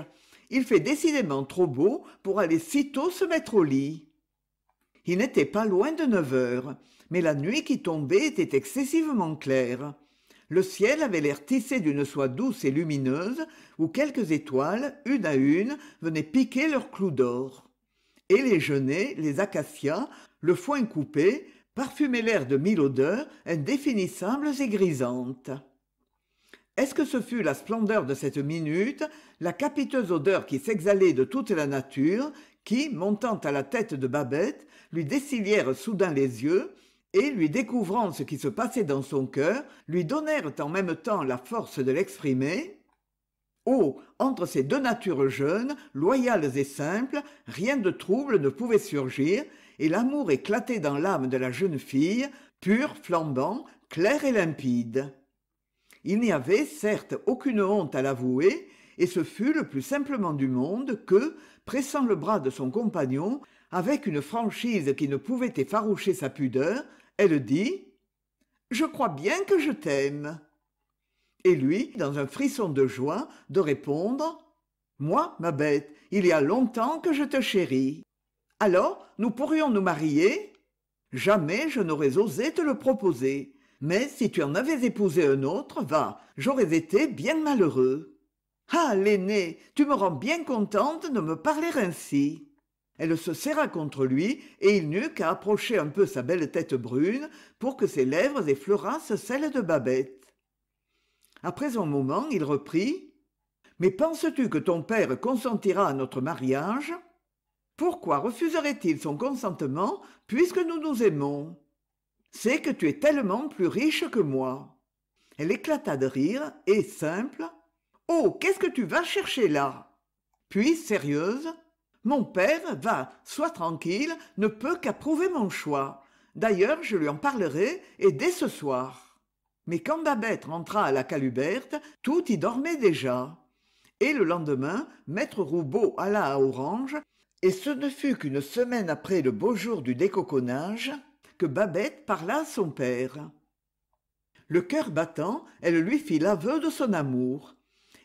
il fait décidément trop beau pour aller sitôt se mettre au lit il n'était pas loin de neuf heures mais la nuit qui tombait était excessivement claire le ciel avait l'air tissé d'une soie douce et lumineuse où quelques étoiles une à une venaient piquer leurs clous d'or et les genêts les acacias le foin coupé parfumaient l'air de mille odeurs indéfinissables et grisantes est-ce que ce fut la splendeur de cette minute la capiteuse odeur qui s'exhalait de toute la nature qui montant à la tête de Babette, lui décilièrent soudain les yeux et lui découvrant ce qui se passait dans son cœur lui donnèrent en même temps la force de l'exprimer oh entre ces deux natures jeunes loyales et simples rien de trouble ne pouvait surgir et l'amour éclatait dans l'âme de la jeune fille pure, flambant clair et limpide il n'y avait certes aucune honte à l'avouer et ce fut le plus simplement du monde que pressant le bras de son compagnon avec une franchise qui ne pouvait effaroucher sa pudeur elle dit Je crois bien que je t'aime. Et lui, dans un frisson de joie, de répondre Moi, ma bête, il y a longtemps que je te chéris. Alors, nous pourrions nous marier Jamais je n'aurais osé te le proposer. Mais si tu en avais épousé un autre, va, j'aurais été bien malheureux. Ah, l'aîné, tu me rends bien contente de me parler ainsi elle se serra contre lui et il n'eut qu'à approcher un peu sa belle tête brune pour que ses lèvres effleurassent celles de babette après un moment il reprit mais penses-tu que ton père consentira à notre mariage pourquoi refuserait-il son consentement puisque nous nous aimons c'est que tu es tellement plus riche que moi elle éclata de rire et simple oh qu'est-ce que tu vas chercher là puis sérieuse mon père va sois tranquille ne peut qu'approuver mon choix d'ailleurs je lui en parlerai et dès ce soir mais quand Babette rentra à la caluberte tout y dormait déjà et le lendemain maître roubaud alla à orange et ce ne fut qu'une semaine après le beau jour du décoconnage que babette parla à son père le cœur battant elle lui fit l'aveu de son amour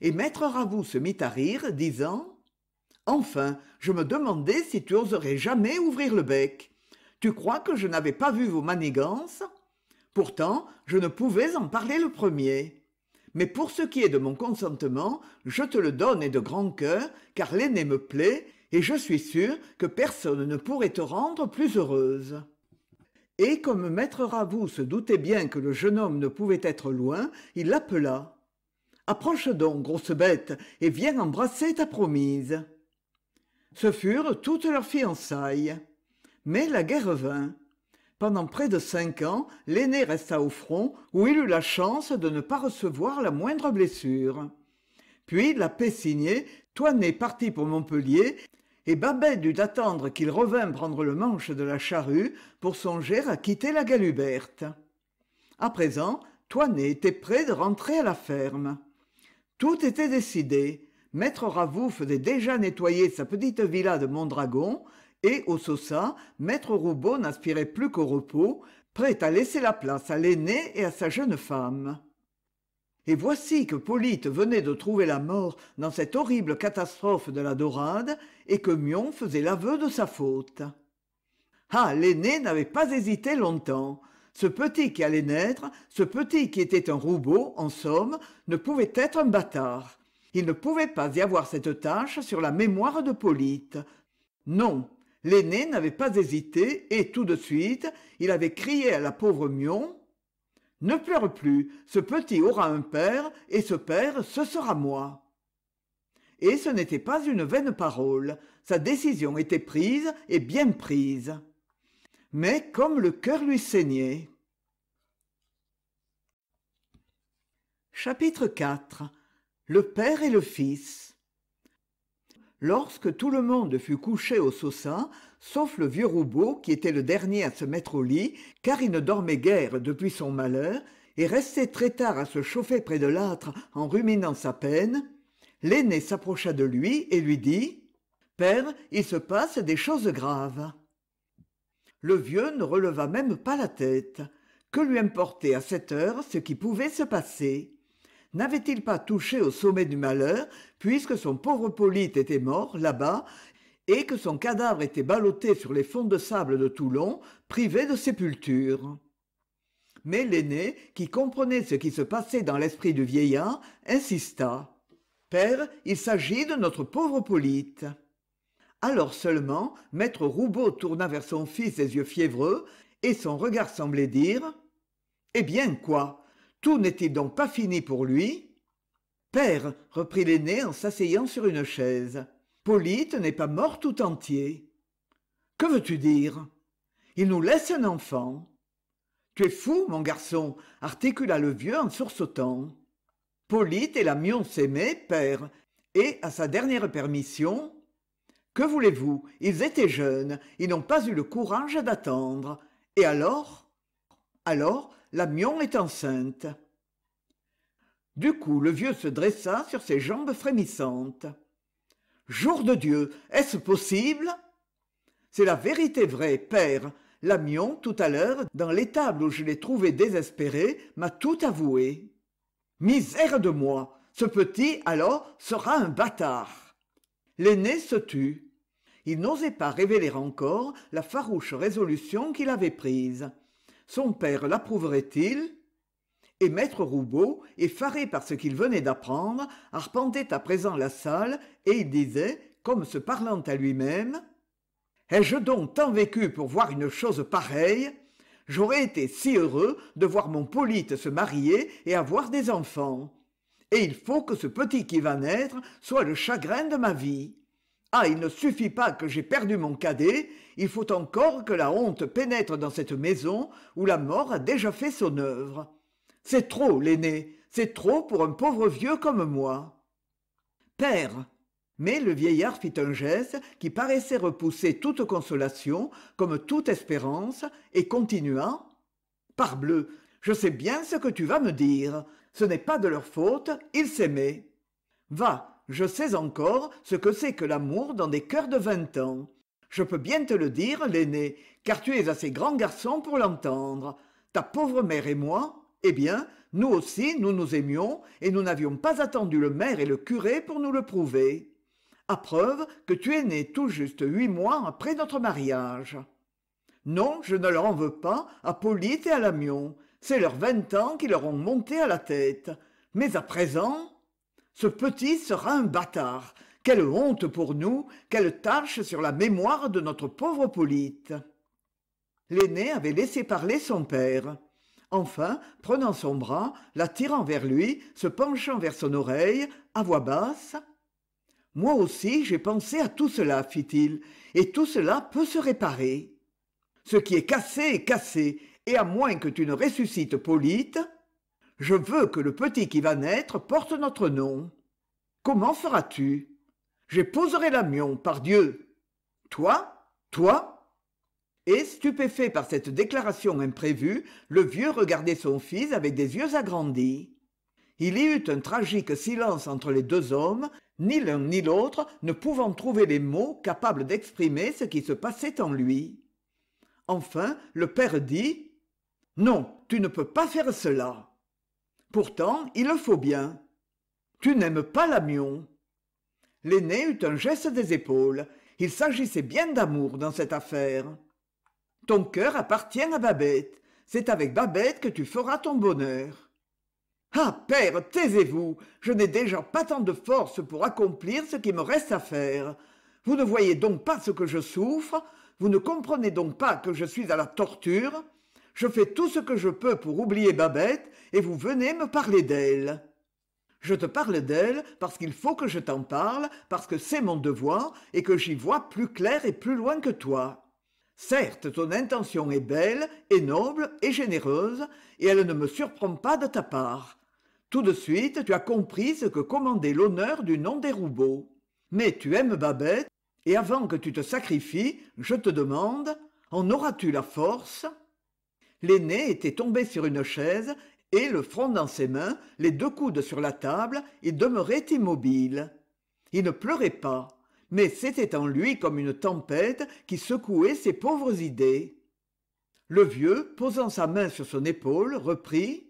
et maître ravoux se mit à rire disant enfin je me demandais si tu oserais jamais ouvrir le bec tu crois que je n'avais pas vu vos manigances pourtant je ne pouvais en parler le premier mais pour ce qui est de mon consentement je te le donne et de grand cœur car l'aîné me plaît et je suis sûre que personne ne pourrait te rendre plus heureuse et comme maître Ravoux se doutait bien que le jeune homme ne pouvait être loin il l'appela approche donc grosse bête et viens embrasser ta promise ce furent toutes leurs fiançailles. Mais la guerre vint. Pendant près de cinq ans, l'aîné resta au front, où il eut la chance de ne pas recevoir la moindre blessure. Puis, la paix signée, Toinet partit pour Montpellier, et Babet dut attendre qu'il revînt prendre le manche de la charrue pour songer à quitter la galuberte. À présent, Toinet était prêt de rentrer à la ferme. Tout était décidé maître ravoux faisait déjà nettoyer sa petite villa de mondragon et au sosa maître roubaud n'aspirait plus qu'au repos prêt à laisser la place à l'aîné et à sa jeune femme et voici que polyte venait de trouver la mort dans cette horrible catastrophe de la dorade et que mion faisait l'aveu de sa faute ah l'aîné n'avait pas hésité longtemps ce petit qui allait naître ce petit qui était un roubaud en somme ne pouvait être un bâtard il ne pouvait pas y avoir cette tâche sur la mémoire de polyte non l'aîné n'avait pas hésité et tout de suite il avait crié à la pauvre mion ne pleure plus ce petit aura un père et ce père ce sera moi et ce n'était pas une vaine parole sa décision était prise et bien prise mais comme le cœur lui saignait chapitre le père et le fils lorsque tout le monde fut couché au saucin sauf le vieux roubaud qui était le dernier à se mettre au lit car il ne dormait guère depuis son malheur et restait très tard à se chauffer près de l'âtre en ruminant sa peine l'aîné s'approcha de lui et lui dit père il se passe des choses graves le vieux ne releva même pas la tête que lui importait à cette heure ce qui pouvait se passer n'avait-il pas touché au sommet du malheur, puisque son pauvre Polyte était mort là-bas, et que son cadavre était ballotté sur les fonds de sable de Toulon, privé de sépulture Mais l'aîné, qui comprenait ce qui se passait dans l'esprit du vieillard, insista. Père, il s'agit de notre pauvre Polyte. Alors seulement, maître Roubaud tourna vers son fils des yeux fiévreux, et son regard semblait dire Eh bien quoi tout n'est-il donc pas fini pour lui père reprit l'aîné en s'asseyant sur une chaise polyte n'est pas mort tout entier que veux-tu dire il nous laisse un enfant tu es fou mon garçon articula le vieux en sursautant polyte et lamion s'aimaient père et à sa dernière permission que voulez-vous ils étaient jeunes ils n'ont pas eu le courage d'attendre et alors alors l'amion est enceinte du coup le vieux se dressa sur ses jambes frémissantes jour de dieu est-ce possible c'est la vérité vraie père l'amion tout à l'heure dans l'étable où je l'ai trouvé désespéré m'a tout avoué misère de moi ce petit alors sera un bâtard l'aîné se tut il n'osait pas révéler encore la farouche résolution qu'il avait prise son père l'approuverait-il et maître roubaud effaré par ce qu'il venait d'apprendre arpentait à présent la salle et il disait comme se parlant à lui-même ai-je donc tant vécu pour voir une chose pareille j'aurais été si heureux de voir mon polyte se marier et avoir des enfants et il faut que ce petit qui va naître soit le chagrin de ma vie ah il ne suffit pas que j'ai perdu mon cadet il faut encore que la honte pénètre dans cette maison où la mort a déjà fait son œuvre c'est trop l'aîné c'est trop pour un pauvre vieux comme moi père mais le vieillard fit un geste qui paraissait repousser toute consolation comme toute espérance et continua parbleu je sais bien ce que tu vas me dire ce n'est pas de leur faute ils s'aimaient va je sais encore ce que c'est que l'amour dans des cœurs de vingt ans. Je peux bien te le dire, l'aîné, car tu es assez grand garçon pour l'entendre. Ta pauvre mère et moi, eh bien, nous aussi, nous nous aimions, et nous n'avions pas attendu le maire et le curé pour nous le prouver. À preuve que tu es né tout juste huit mois après notre mariage. Non, je ne leur en veux pas, à Polyte et à Lamion. C'est leurs vingt ans qui leur ont monté à la tête. Mais à présent, ce petit sera un bâtard quelle honte pour nous quelle tache sur la mémoire de notre pauvre polyte l'aîné avait laissé parler son père enfin prenant son bras l'attirant vers lui se penchant vers son oreille à voix basse moi aussi j'ai pensé à tout cela fit-il et tout cela peut se réparer ce qui est cassé est cassé et à moins que tu ne ressuscites polyte je veux que le petit qui va naître porte notre nom comment feras-tu j'épouserai l'amion par Dieu. »« toi toi et stupéfait par cette déclaration imprévue le vieux regardait son fils avec des yeux agrandis il y eut un tragique silence entre les deux hommes ni l'un ni l'autre ne pouvant trouver les mots capables d'exprimer ce qui se passait en lui enfin le père dit non tu ne peux pas faire cela pourtant il le faut bien tu n'aimes pas l'amion. » l'aîné eut un geste des épaules il s'agissait bien d'amour dans cette affaire ton cœur appartient à babette c'est avec babette que tu feras ton bonheur ah père taisez-vous je n'ai déjà pas tant de force pour accomplir ce qui me reste à faire vous ne voyez donc pas ce que je souffre vous ne comprenez donc pas que je suis à la torture je fais tout ce que je peux pour oublier babette et vous venez me parler d'elle je te parle d'elle parce qu'il faut que je t'en parle parce que c'est mon devoir et que j'y vois plus clair et plus loin que toi certes ton intention est belle et noble et généreuse et elle ne me surprend pas de ta part tout de suite tu as compris ce que commandait l'honneur du nom des roubaud mais tu aimes babette et avant que tu te sacrifies je te demande en auras-tu la force l'aîné était tombé sur une chaise et le front dans ses mains les deux coudes sur la table il demeurait immobile il ne pleurait pas mais c'était en lui comme une tempête qui secouait ses pauvres idées le vieux posant sa main sur son épaule reprit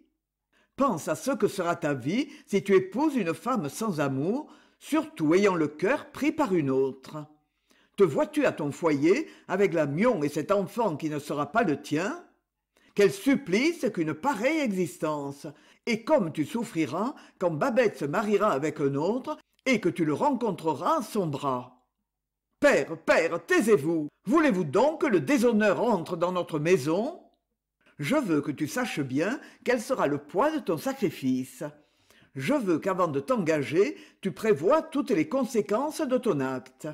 pense à ce que sera ta vie si tu épouses une femme sans amour surtout ayant le cœur pris par une autre te vois-tu à ton foyer avec la mion et cet enfant qui ne sera pas le tien quel supplice qu'une pareille existence et comme tu souffriras quand babette se mariera avec un autre et que tu le rencontreras à son bras père père taisez-vous voulez-vous donc que le déshonneur entre dans notre maison je veux que tu saches bien quel sera le poids de ton sacrifice je veux qu'avant de t'engager tu prévois toutes les conséquences de ton acte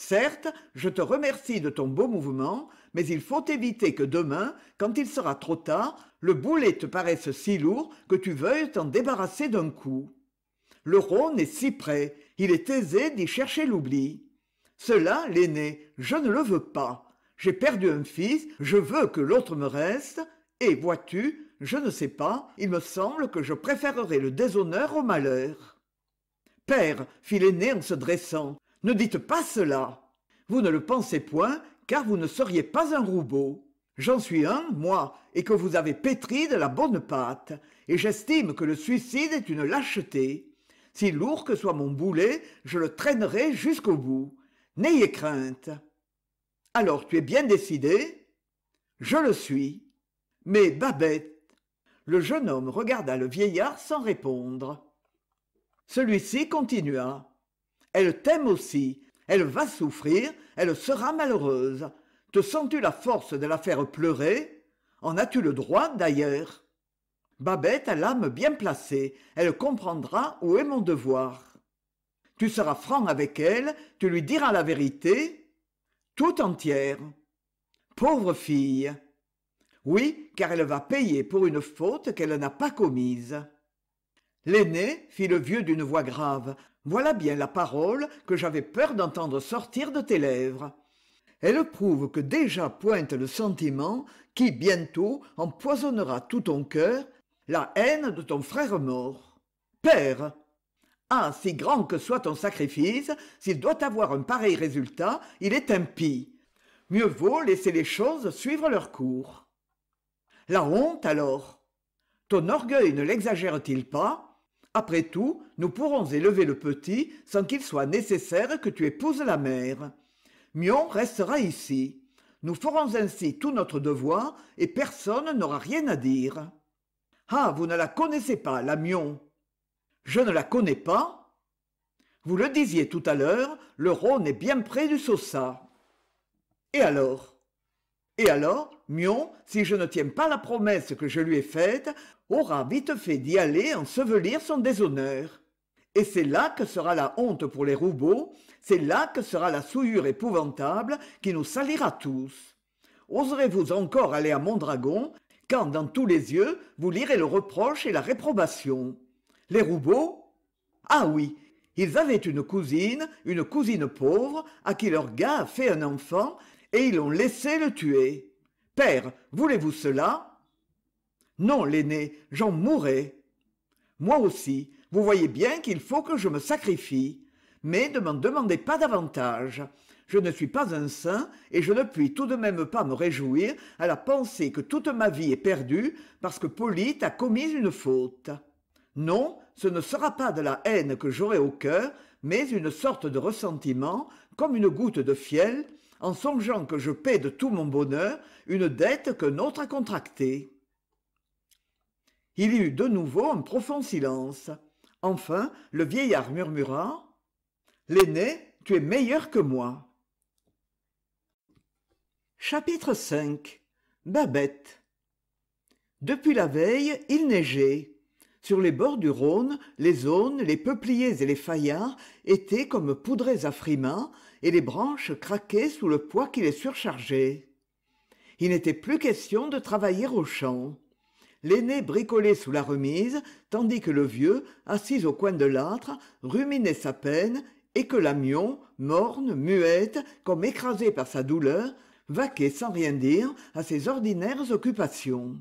certes je te remercie de ton beau mouvement mais il faut éviter que demain quand il sera trop tard le boulet te paraisse si lourd que tu veuilles t'en débarrasser d'un coup le rhône est si près il est aisé d'y chercher l'oubli cela l'aîné je ne le veux pas j'ai perdu un fils je veux que l'autre me reste et vois-tu je ne sais pas il me semble que je préférerais le déshonneur au malheur père fit l'aîné en se dressant ne dites pas cela vous ne le pensez point car vous ne seriez pas un roubaud j'en suis un moi et que vous avez pétri de la bonne pâte et j'estime que le suicide est une lâcheté si lourd que soit mon boulet je le traînerai jusqu'au bout n'ayez crainte alors tu es bien décidé je le suis mais babette le jeune homme regarda le vieillard sans répondre celui-ci continua elle t'aime aussi elle va souffrir elle sera malheureuse te sens-tu la force de la faire pleurer en as-tu le droit d'ailleurs Babette a l'âme bien placée elle comprendra où est mon devoir tu seras franc avec elle tu lui diras la vérité tout entière pauvre fille oui car elle va payer pour une faute qu'elle n'a pas commise l'aîné fit le vieux d'une voix grave voilà bien la parole que j'avais peur d'entendre sortir de tes lèvres elle prouve que déjà pointe le sentiment qui bientôt empoisonnera tout ton cœur la haine de ton frère mort père ah si grand que soit ton sacrifice s'il doit avoir un pareil résultat il est impie mieux vaut laisser les choses suivre leur cours la honte alors ton orgueil ne l'exagère t il pas après tout nous pourrons élever le petit sans qu'il soit nécessaire que tu épouses la mère mion restera ici nous ferons ainsi tout notre devoir et personne n'aura rien à dire ah vous ne la connaissez pas la mion je ne la connais pas vous le disiez tout à l'heure le rhône est bien près du Sosa. et alors et alors mion si je ne tiens pas la promesse que je lui ai faite aura vite fait d'y aller ensevelir son déshonneur et c'est là que sera la honte pour les roubots, c'est là que sera la souillure épouvantable qui nous salira tous oserez-vous encore aller à mondragon quand dans tous les yeux vous lirez le reproche et la réprobation les roubots ah oui ils avaient une cousine une cousine pauvre à qui leur gars a fait un enfant et ils l'ont laissé le tuer père voulez-vous cela non l'aîné j'en mourrai moi aussi vous voyez bien qu'il faut que je me sacrifie mais ne m'en demandez pas davantage je ne suis pas un saint et je ne puis tout de même pas me réjouir à la pensée que toute ma vie est perdue parce que polyte a commis une faute non ce ne sera pas de la haine que j'aurai au cœur mais une sorte de ressentiment comme une goutte de fiel en songeant que je paie de tout mon bonheur une dette qu'un autre a contractée il y eut de nouveau un profond silence enfin le vieillard murmura l'aîné tu es meilleur que moi chapitre v babette depuis la veille il neigeait sur les bords du rhône les aunes les peupliers et les faillards étaient comme poudrés à frimas et les branches craquaient sous le poids qui les surchargeait. Il n'était plus question de travailler au champ. L'aîné bricolait sous la remise, tandis que le vieux, assis au coin de l'âtre, ruminait sa peine, et que l'amion, morne, muette, comme écrasée par sa douleur, vaquait sans rien dire à ses ordinaires occupations.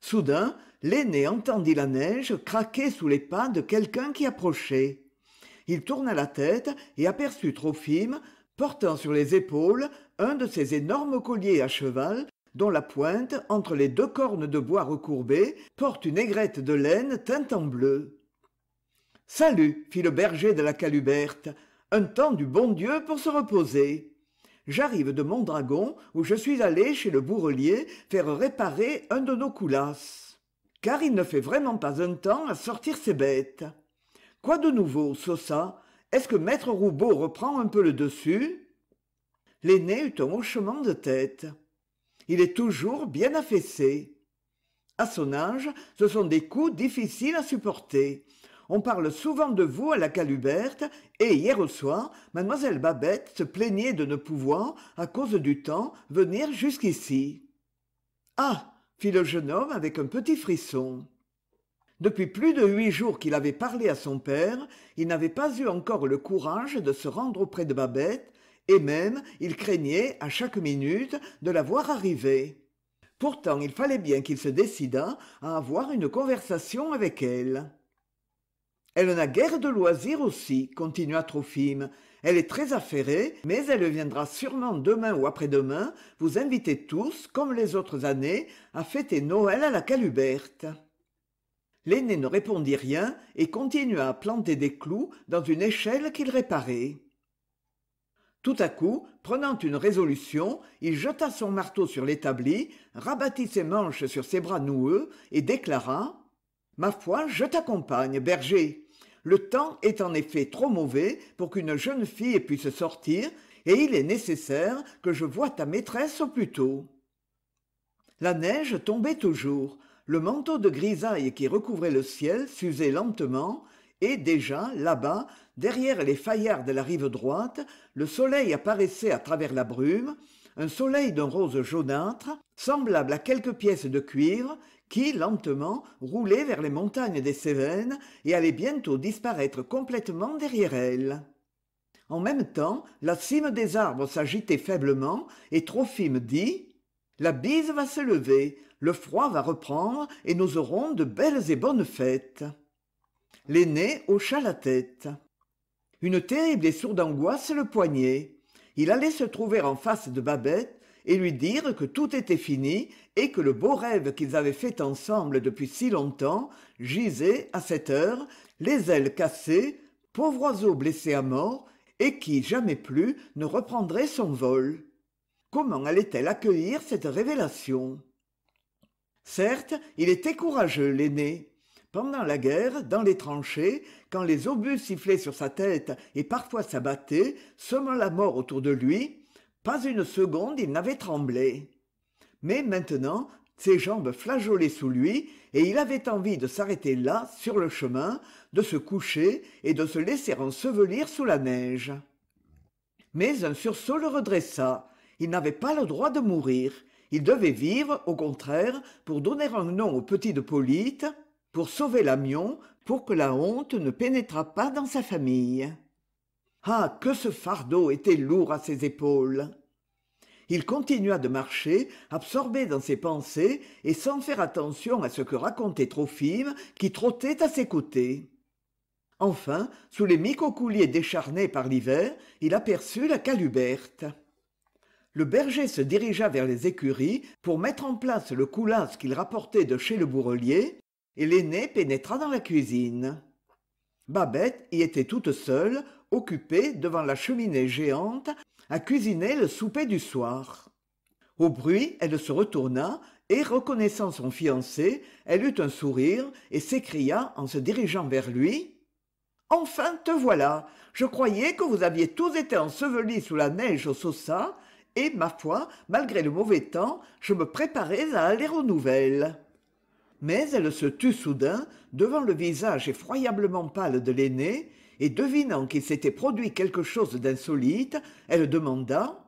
Soudain, l'aîné entendit la neige craquer sous les pas de quelqu'un qui approchait il tourna la tête et aperçut trophime portant sur les épaules un de ces énormes colliers à cheval dont la pointe, entre les deux cornes de bois recourbées, porte une aigrette de laine teinte en bleu. Salut, fit le berger de la Caluberte, un temps du bon Dieu pour se reposer. J'arrive de Mont-Dragon où je suis allé chez le bourrelier faire réparer un de nos coulasses. Car il ne fait vraiment pas un temps à sortir ses bêtes quoi de nouveau sosa est-ce que maître roubaud reprend un peu le dessus l'aîné eut un hochement de tête il est toujours bien affaissé À son âge ce sont des coups difficiles à supporter on parle souvent de vous à la Caluberte, et hier au soir, mademoiselle Babette se plaignait de ne pouvoir, à cause du temps, venir jusqu'ici. Ah fit le jeune homme avec un petit frisson depuis plus de huit jours qu'il avait parlé à son père il n'avait pas eu encore le courage de se rendre auprès de Babette, et même il craignait à chaque minute de la voir arriver pourtant il fallait bien qu'il se décidât à avoir une conversation avec elle elle n'a guère de loisirs aussi continua trophime elle est très affairée mais elle viendra sûrement demain ou après-demain vous inviter tous comme les autres années à fêter noël à la caluberte l'aîné ne répondit rien et continua à planter des clous dans une échelle qu'il réparait tout à coup prenant une résolution il jeta son marteau sur l'établi rabattit ses manches sur ses bras noueux et déclara ma foi je t'accompagne berger le temps est en effet trop mauvais pour qu'une jeune fille puisse sortir et il est nécessaire que je voie ta maîtresse au plus tôt la neige tombait toujours le manteau de grisaille qui recouvrait le ciel s'usait lentement et déjà là-bas derrière les faillards de la rive droite le soleil apparaissait à travers la brume un soleil d'un rose jaunâtre semblable à quelques pièces de cuivre qui lentement roulait vers les montagnes des cévennes et allait bientôt disparaître complètement derrière elles en même temps la cime des arbres s'agitait faiblement et trophime dit la bise va se lever le froid va reprendre et nous aurons de belles et bonnes fêtes l'aîné hocha la tête une terrible et sourde angoisse le poignait il allait se trouver en face de Babette et lui dire que tout était fini et que le beau rêve qu'ils avaient fait ensemble depuis si longtemps gisait à cette heure les ailes cassées pauvre oiseau blessé à mort et qui jamais plus ne reprendrait son vol comment allait-elle accueillir cette révélation certes il était courageux l'aîné pendant la guerre dans les tranchées quand les obus sifflaient sur sa tête et parfois s'abattaient semant la mort autour de lui pas une seconde il n'avait tremblé mais maintenant ses jambes flageolaient sous lui et il avait envie de s'arrêter là sur le chemin de se coucher et de se laisser ensevelir sous la neige mais un sursaut le redressa il n'avait pas le droit de mourir il devait vivre au contraire pour donner un nom au petit de polyte pour sauver l'amion, pour que la honte ne pénétrât pas dans sa famille ah que ce fardeau était lourd à ses épaules il continua de marcher absorbé dans ses pensées et sans faire attention à ce que racontait trophime qui trottait à ses côtés enfin sous les micocouliers décharnés par l'hiver il aperçut la caluberte le berger se dirigea vers les écuries pour mettre en place le coulasse qu'il rapportait de chez le bourrelier et l'aîné pénétra dans la cuisine babette y était toute seule occupée devant la cheminée géante à cuisiner le souper du soir au bruit elle se retourna et reconnaissant son fiancé elle eut un sourire et s'écria en se dirigeant vers lui Enfin te voilà. Je croyais que vous aviez tous été ensevelis sous la neige au Sosa et ma foi malgré le mauvais temps je me préparais à aller aux nouvelles mais elle se tut soudain devant le visage effroyablement pâle de l'aîné et devinant qu'il s'était produit quelque chose d'insolite elle demanda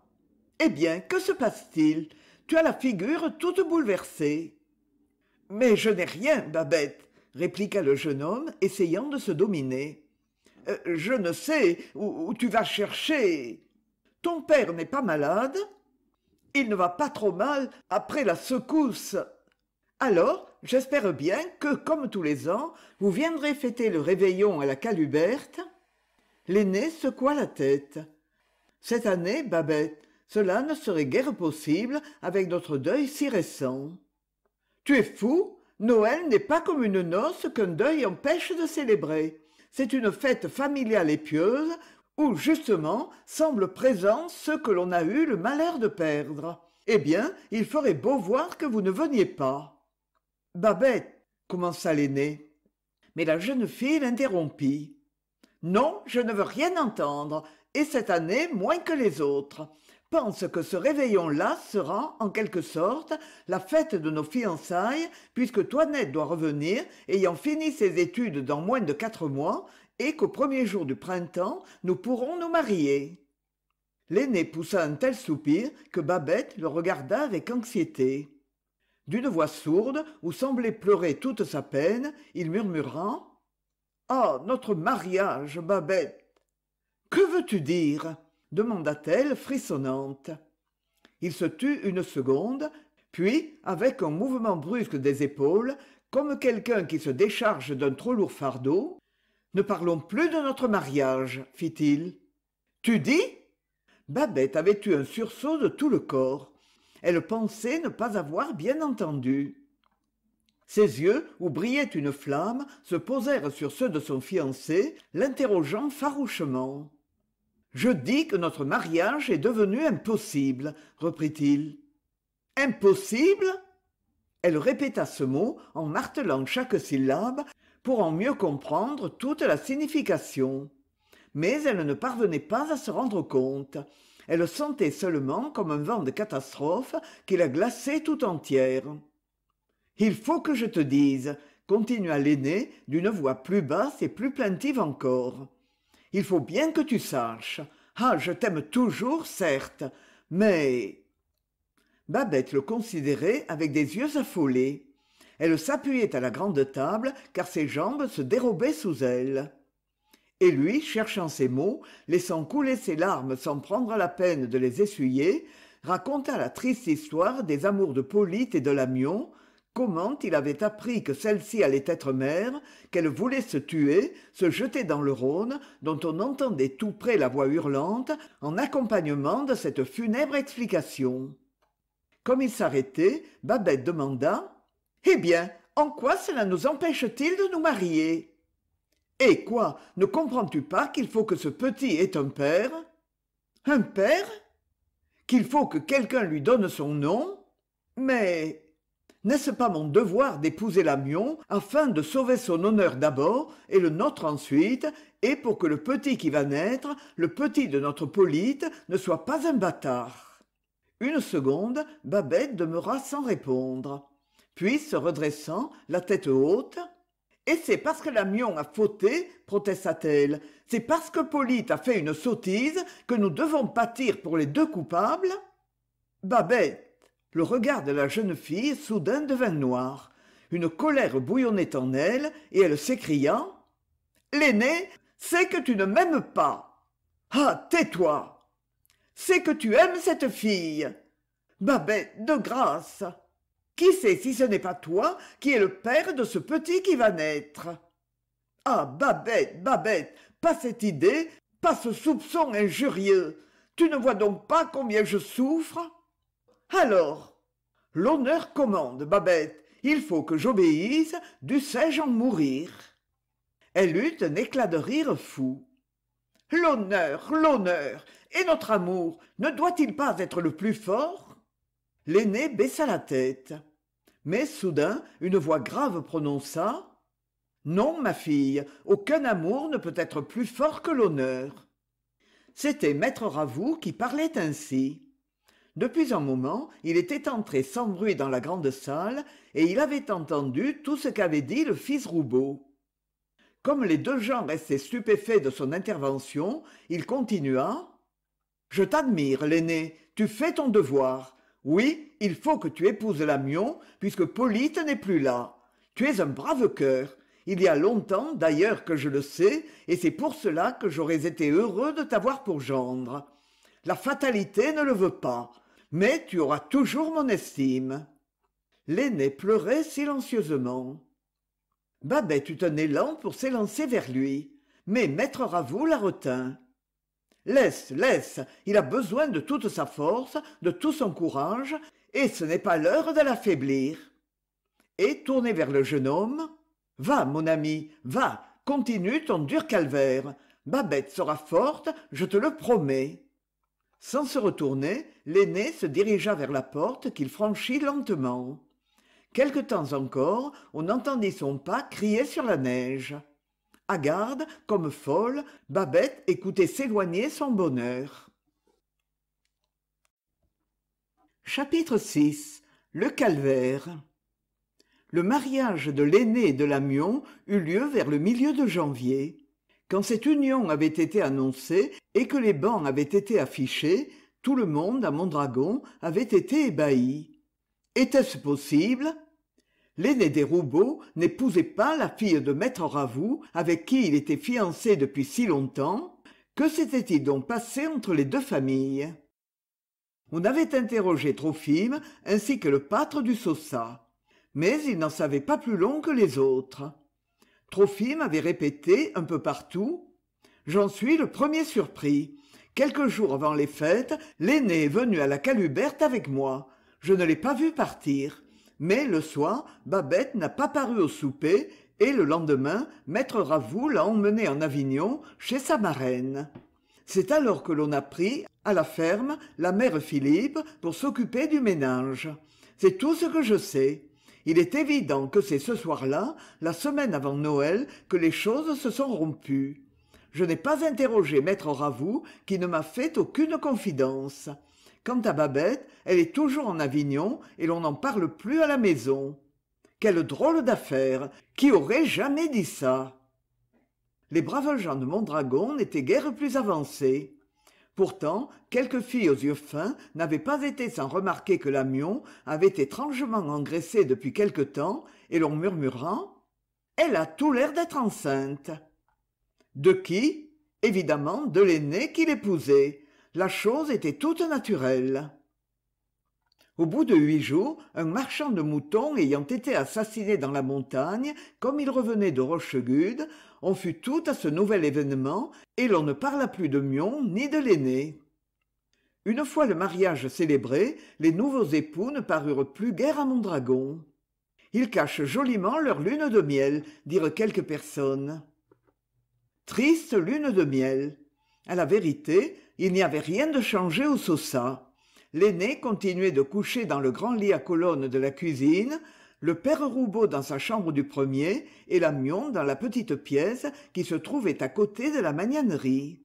eh bien que se passe-t-il tu as la figure toute bouleversée mais je n'ai rien babette répliqua le jeune homme essayant de se dominer euh, je ne sais où tu vas chercher ton père n'est pas malade il ne va pas trop mal après la secousse alors j'espère bien que comme tous les ans vous viendrez fêter le réveillon à la caluberte l'aîné secoua la tête cette année babette cela ne serait guère possible avec notre deuil si récent tu es fou noël n'est pas comme une noce qu'un deuil empêche de célébrer c'est une fête familiale et pieuse où justement semble présent ceux que l'on a eu le malheur de perdre eh bien il ferait beau voir que vous ne veniez pas babette commença l'aîné mais la jeune fille l'interrompit non je ne veux rien entendre et cette année moins que les autres pense que ce réveillon là sera en quelque sorte la fête de nos fiançailles puisque toinette doit revenir ayant fini ses études dans moins de quatre mois et qu'au premier jour du printemps nous pourrons nous marier l'aîné poussa un tel soupir que Babette le regarda avec anxiété d'une voix sourde où semblait pleurer toute sa peine il murmura ah notre mariage babette que veux-tu dire demanda-t-elle frissonnante il se tut une seconde puis avec un mouvement brusque des épaules comme quelqu'un qui se décharge d'un trop lourd fardeau ne parlons plus de notre mariage fit-il tu dis Babette avait eu un sursaut de tout le corps elle pensait ne pas avoir bien entendu ses yeux où brillait une flamme se posèrent sur ceux de son fiancé l'interrogeant farouchement je dis que notre mariage est devenu impossible reprit-il impossible elle répéta ce mot en martelant chaque syllabe pour en mieux comprendre toute la signification. Mais elle ne parvenait pas à se rendre compte. Elle sentait seulement comme un vent de catastrophe qui la glaçait tout entière. Il faut que je te dise, continua l'aîné d'une voix plus basse et plus plaintive encore. Il faut bien que tu saches. Ah, je t'aime toujours, certes, mais. Babette le considérait avec des yeux affolés elle s'appuyait à la grande table car ses jambes se dérobaient sous elle et lui cherchant ses mots laissant couler ses larmes sans prendre la peine de les essuyer raconta la triste histoire des amours de polyte et de lamion comment il avait appris que celle-ci allait être mère qu'elle voulait se tuer se jeter dans le rhône dont on entendait tout près la voix hurlante en accompagnement de cette funèbre explication comme il s'arrêtait Babette demanda eh bien en quoi cela nous empêche-t-il de nous marier eh quoi ne comprends-tu pas qu'il faut que ce petit ait un père un père qu'il faut que quelqu'un lui donne son nom mais n'est-ce pas mon devoir d'épouser l'amion afin de sauver son honneur d'abord et le nôtre ensuite, et pour que le petit qui va naître, le petit de notre Polyte, ne soit pas un bâtard Une seconde, Babette demeura sans répondre puis se redressant la tête haute et c'est parce que l'amion a fauté protesta t elle c'est parce que polyte a fait une sottise que nous devons pâtir pour les deux coupables babet le regard de la jeune fille soudain devint noir une colère bouillonnait en elle et elle s'écria l'aîné c'est que tu ne m'aimes pas ah tais-toi c'est que tu aimes cette fille babet de grâce qui sait si ce n'est pas toi qui es le père de ce petit qui va naître ah babette babette pas cette idée pas ce soupçon injurieux tu ne vois donc pas combien je souffre alors l'honneur commande babette il faut que j'obéisse dussé-je en mourir elle eut un éclat de rire fou l'honneur l'honneur et notre amour ne doit-il pas être le plus fort l'aîné baissa la tête mais soudain une voix grave prononça non ma fille aucun amour ne peut être plus fort que l'honneur c'était maître ravoux qui parlait ainsi depuis un moment il était entré sans bruit dans la grande salle et il avait entendu tout ce qu'avait dit le fils roubaud comme les deux gens restaient stupéfaits de son intervention il continua je t'admire l'aîné tu fais ton devoir oui il faut que tu épouses l'amion puisque polyte n'est plus là tu es un brave cœur il y a longtemps d'ailleurs que je le sais et c'est pour cela que j'aurais été heureux de t'avoir pour gendre la fatalité ne le veut pas mais tu auras toujours mon estime l'aîné pleurait silencieusement babet eut un élan pour s'élancer vers lui mais maître ravoux la retint laisse laisse il a besoin de toute sa force de tout son courage et ce n'est pas l'heure de l'affaiblir et tourné vers le jeune homme va mon ami va continue ton dur calvaire babette sera forte je te le promets sans se retourner l'aîné se dirigea vers la porte qu'il franchit lentement quelque temps encore on entendit son pas crier sur la neige garde, comme folle Babette écoutait s'éloigner son bonheur chapitre vi le calvaire le mariage de l'aîné et de l'amion eut lieu vers le milieu de janvier quand cette union avait été annoncée et que les bancs avaient été affichés tout le monde à mondragon avait été ébahi était-ce possible l'aîné des Roubaud n'épousait pas la fille de maître ravoux avec qui il était fiancé depuis si longtemps que s'était-il donc passé entre les deux familles on avait interrogé trophime ainsi que le pâtre du Sosa, mais il n'en savait pas plus long que les autres trophime avait répété un peu partout j'en suis le premier surpris quelques jours avant les fêtes l'aîné est venu à la caluberte avec moi je ne l'ai pas vu partir mais le soir Babette n'a pas paru au souper et le lendemain maître ravoux l'a emmené en avignon chez sa marraine c'est alors que l'on a pris, à la ferme la mère philippe pour s'occuper du ménage c'est tout ce que je sais il est évident que c'est ce soir-là la semaine avant noël que les choses se sont rompues je n'ai pas interrogé maître ravoux qui ne m'a fait aucune confidence quant à babette elle est toujours en avignon et l'on n'en parle plus à la maison quelle drôle d'affaire qui aurait jamais dit ça les braves gens de mondragon n'étaient guère plus avancés pourtant quelques filles aux yeux fins n'avaient pas été sans remarquer que l'amion avait étrangement engraissé depuis quelque temps et l'on murmura :« elle a tout l'air d'être enceinte de qui évidemment de l'aîné qui l'épousait. » la chose était toute naturelle au bout de huit jours un marchand de moutons ayant été assassiné dans la montagne comme il revenait de rochegude on fut tout à ce nouvel événement et l'on ne parla plus de mion ni de l'aîné une fois le mariage célébré les nouveaux époux ne parurent plus guère à mon dragon. ils cachent joliment leur lune de miel dirent quelques personnes triste lune de miel À la vérité il n'y avait rien de changé au sosa l'aîné continuait de coucher dans le grand lit à colonne de la cuisine le père Roubaud dans sa chambre du premier et l'amion dans la petite pièce qui se trouvait à côté de la magnanerie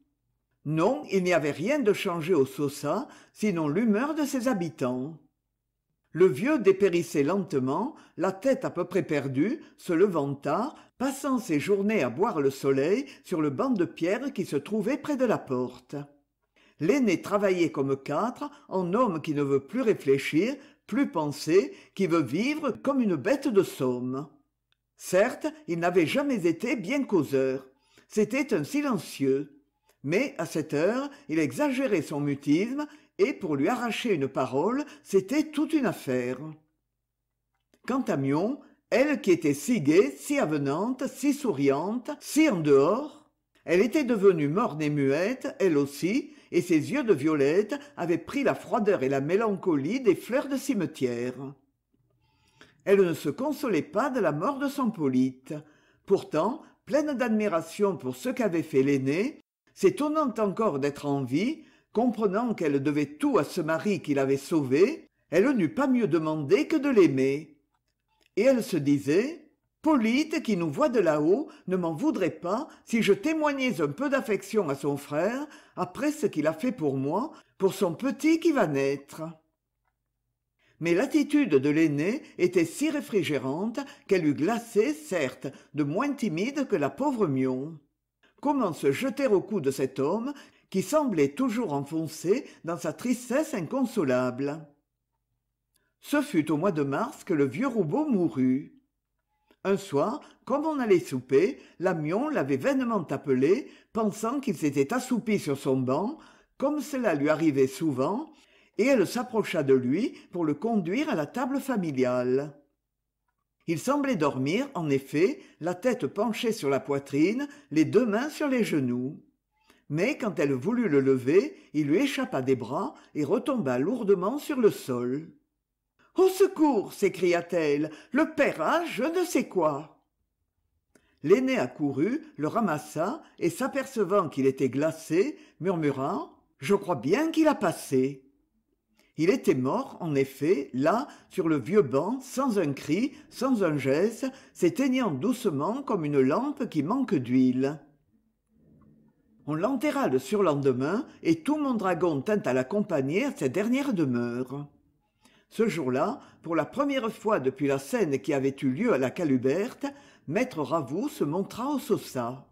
non il n'y avait rien de changé au sosa sinon l'humeur de ses habitants le vieux dépérissait lentement la tête à peu près perdue se levanta, passant ses journées à boire le soleil sur le banc de pierre qui se trouvait près de la porte l'aîné travaillait comme quatre en homme qui ne veut plus réfléchir plus penser qui veut vivre comme une bête de somme certes il n'avait jamais été bien causeur c'était un silencieux mais à cette heure il exagérait son mutisme et pour lui arracher une parole c'était toute une affaire quant à mion elle qui était si gaie si avenante si souriante si en dehors elle était devenue morne et muette elle aussi et ses yeux de violette avaient pris la froideur et la mélancolie des fleurs de cimetière elle ne se consolait pas de la mort de son polyte pourtant pleine d'admiration pour ce qu'avait fait l'aîné s'étonnant encore d'être en vie comprenant qu'elle devait tout à ce mari qui l'avait sauvée elle n'eût pas mieux demandé que de l'aimer et elle se disait polyte qui nous voit de là-haut ne m'en voudrait pas si je témoignais un peu d'affection à son frère après ce qu'il a fait pour moi pour son petit qui va naître mais l'attitude de l'aîné était si réfrigérante qu'elle eût glacé certes de moins timide que la pauvre mion comment se jeter au cou de cet homme qui semblait toujours enfoncé dans sa tristesse inconsolable ce fut au mois de mars que le vieux roubaud mourut un soir comme on allait souper l'amion l'avait vainement appelé pensant qu'il s'était assoupi sur son banc comme cela lui arrivait souvent et elle s'approcha de lui pour le conduire à la table familiale il semblait dormir en effet la tête penchée sur la poitrine les deux mains sur les genoux mais quand elle voulut le lever il lui échappa des bras et retomba lourdement sur le sol au secours s'écria-t-elle le père a je ne sais quoi l'aîné accourut le ramassa et s'apercevant qu'il était glacé murmura je crois bien qu'il a passé il était mort en effet là sur le vieux banc sans un cri sans un geste s'éteignant doucement comme une lampe qui manque d'huile on l'enterra le surlendemain et tout mon dragon tint à l'accompagner à sa dernière demeure ce jour-là pour la première fois depuis la scène qui avait eu lieu à la caluberte maître ravoux se montra au sosa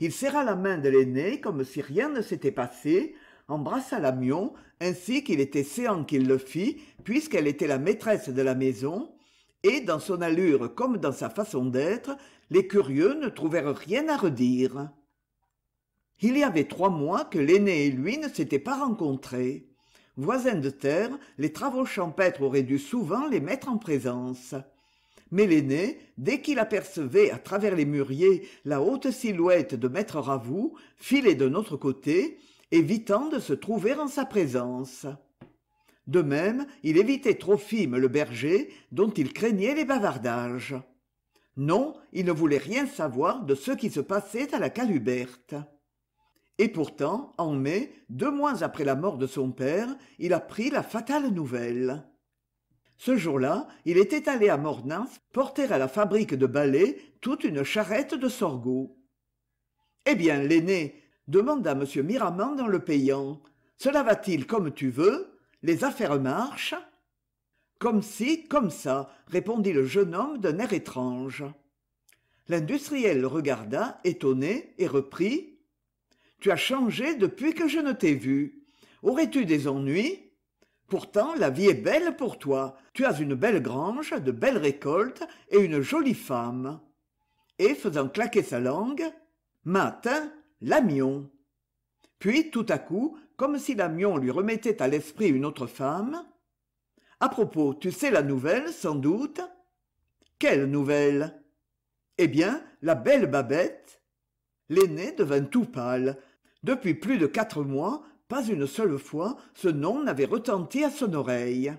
il serra la main de l'aîné comme si rien ne s'était passé embrassa l'amion ainsi qu'il était séant qu'il le fît puisqu'elle était la maîtresse de la maison et dans son allure comme dans sa façon d'être les curieux ne trouvèrent rien à redire il y avait trois mois que l'aîné et lui ne s'étaient pas rencontrés voisins de terre les travaux champêtres auraient dû souvent les mettre en présence mais l'aîné dès qu'il apercevait à travers les mûriers la haute silhouette de maître ravoux filait de notre côté évitant de se trouver en sa présence de même il évitait trophime le berger dont il craignait les bavardages non il ne voulait rien savoir de ce qui se passait à la caluberte et pourtant en mai deux mois après la mort de son père il apprit la fatale nouvelle ce jour-là il était allé à mornas porter à la fabrique de balais toute une charrette de sorgho eh bien l'aîné demanda m Miramand en le payant cela va-t-il comme tu veux les affaires marchent comme si, comme ça répondit le jeune homme d'un air étrange l'industriel le regarda étonné et reprit tu as changé depuis que je ne t'ai vue. Aurais-tu des ennuis Pourtant, la vie est belle pour toi. Tu as une belle grange, de belles récoltes et une jolie femme. Et faisant claquer sa langue, Matin, l'amion. Puis, tout à coup, comme si l'amion lui remettait à l'esprit une autre femme, À propos, tu sais la nouvelle, sans doute Quelle nouvelle Eh bien, la belle Babette. L'aîné devint tout pâle depuis plus de quatre mois pas une seule fois ce nom n'avait retenti à son oreille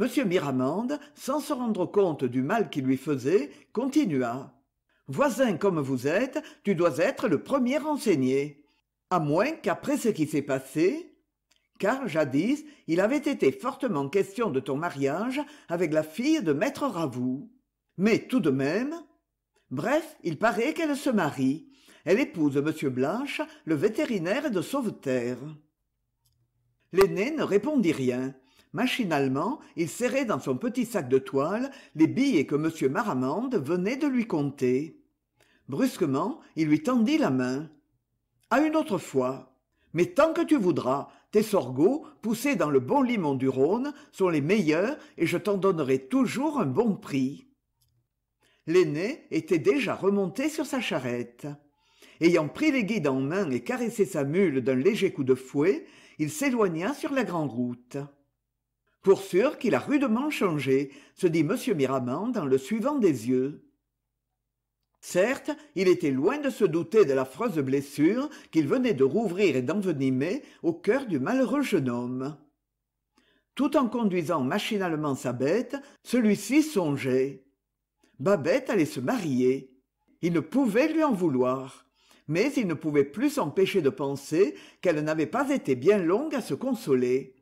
m miramande sans se rendre compte du mal qu'il lui faisait continua voisin comme vous êtes tu dois être le premier renseigné à moins qu'après ce qui s'est passé car jadis il avait été fortement question de ton mariage avec la fille de maître ravoux mais tout de même bref il paraît qu'elle se marie elle épouse m Blanche, le vétérinaire de sauveterre l'aîné ne répondit rien machinalement il serrait dans son petit sac de toile les billets que m maramande venait de lui compter brusquement il lui tendit la main À une autre fois mais tant que tu voudras tes sorgots poussés dans le bon limon du rhône sont les meilleurs et je t'en donnerai toujours un bon prix l'aîné était déjà remonté sur sa charrette ayant pris les guides en main et caressé sa mule d'un léger coup de fouet il s'éloigna sur la grande route. « pour sûr qu'il a rudement changé se dit m Miramand en le suivant des yeux certes il était loin de se douter de l'affreuse blessure qu'il venait de rouvrir et d'envenimer au cœur du malheureux jeune homme tout en conduisant machinalement sa bête celui-ci songeait babette allait se marier il ne pouvait lui en vouloir mais il ne pouvait plus s'empêcher de penser qu'elle n'avait pas été bien longue à se consoler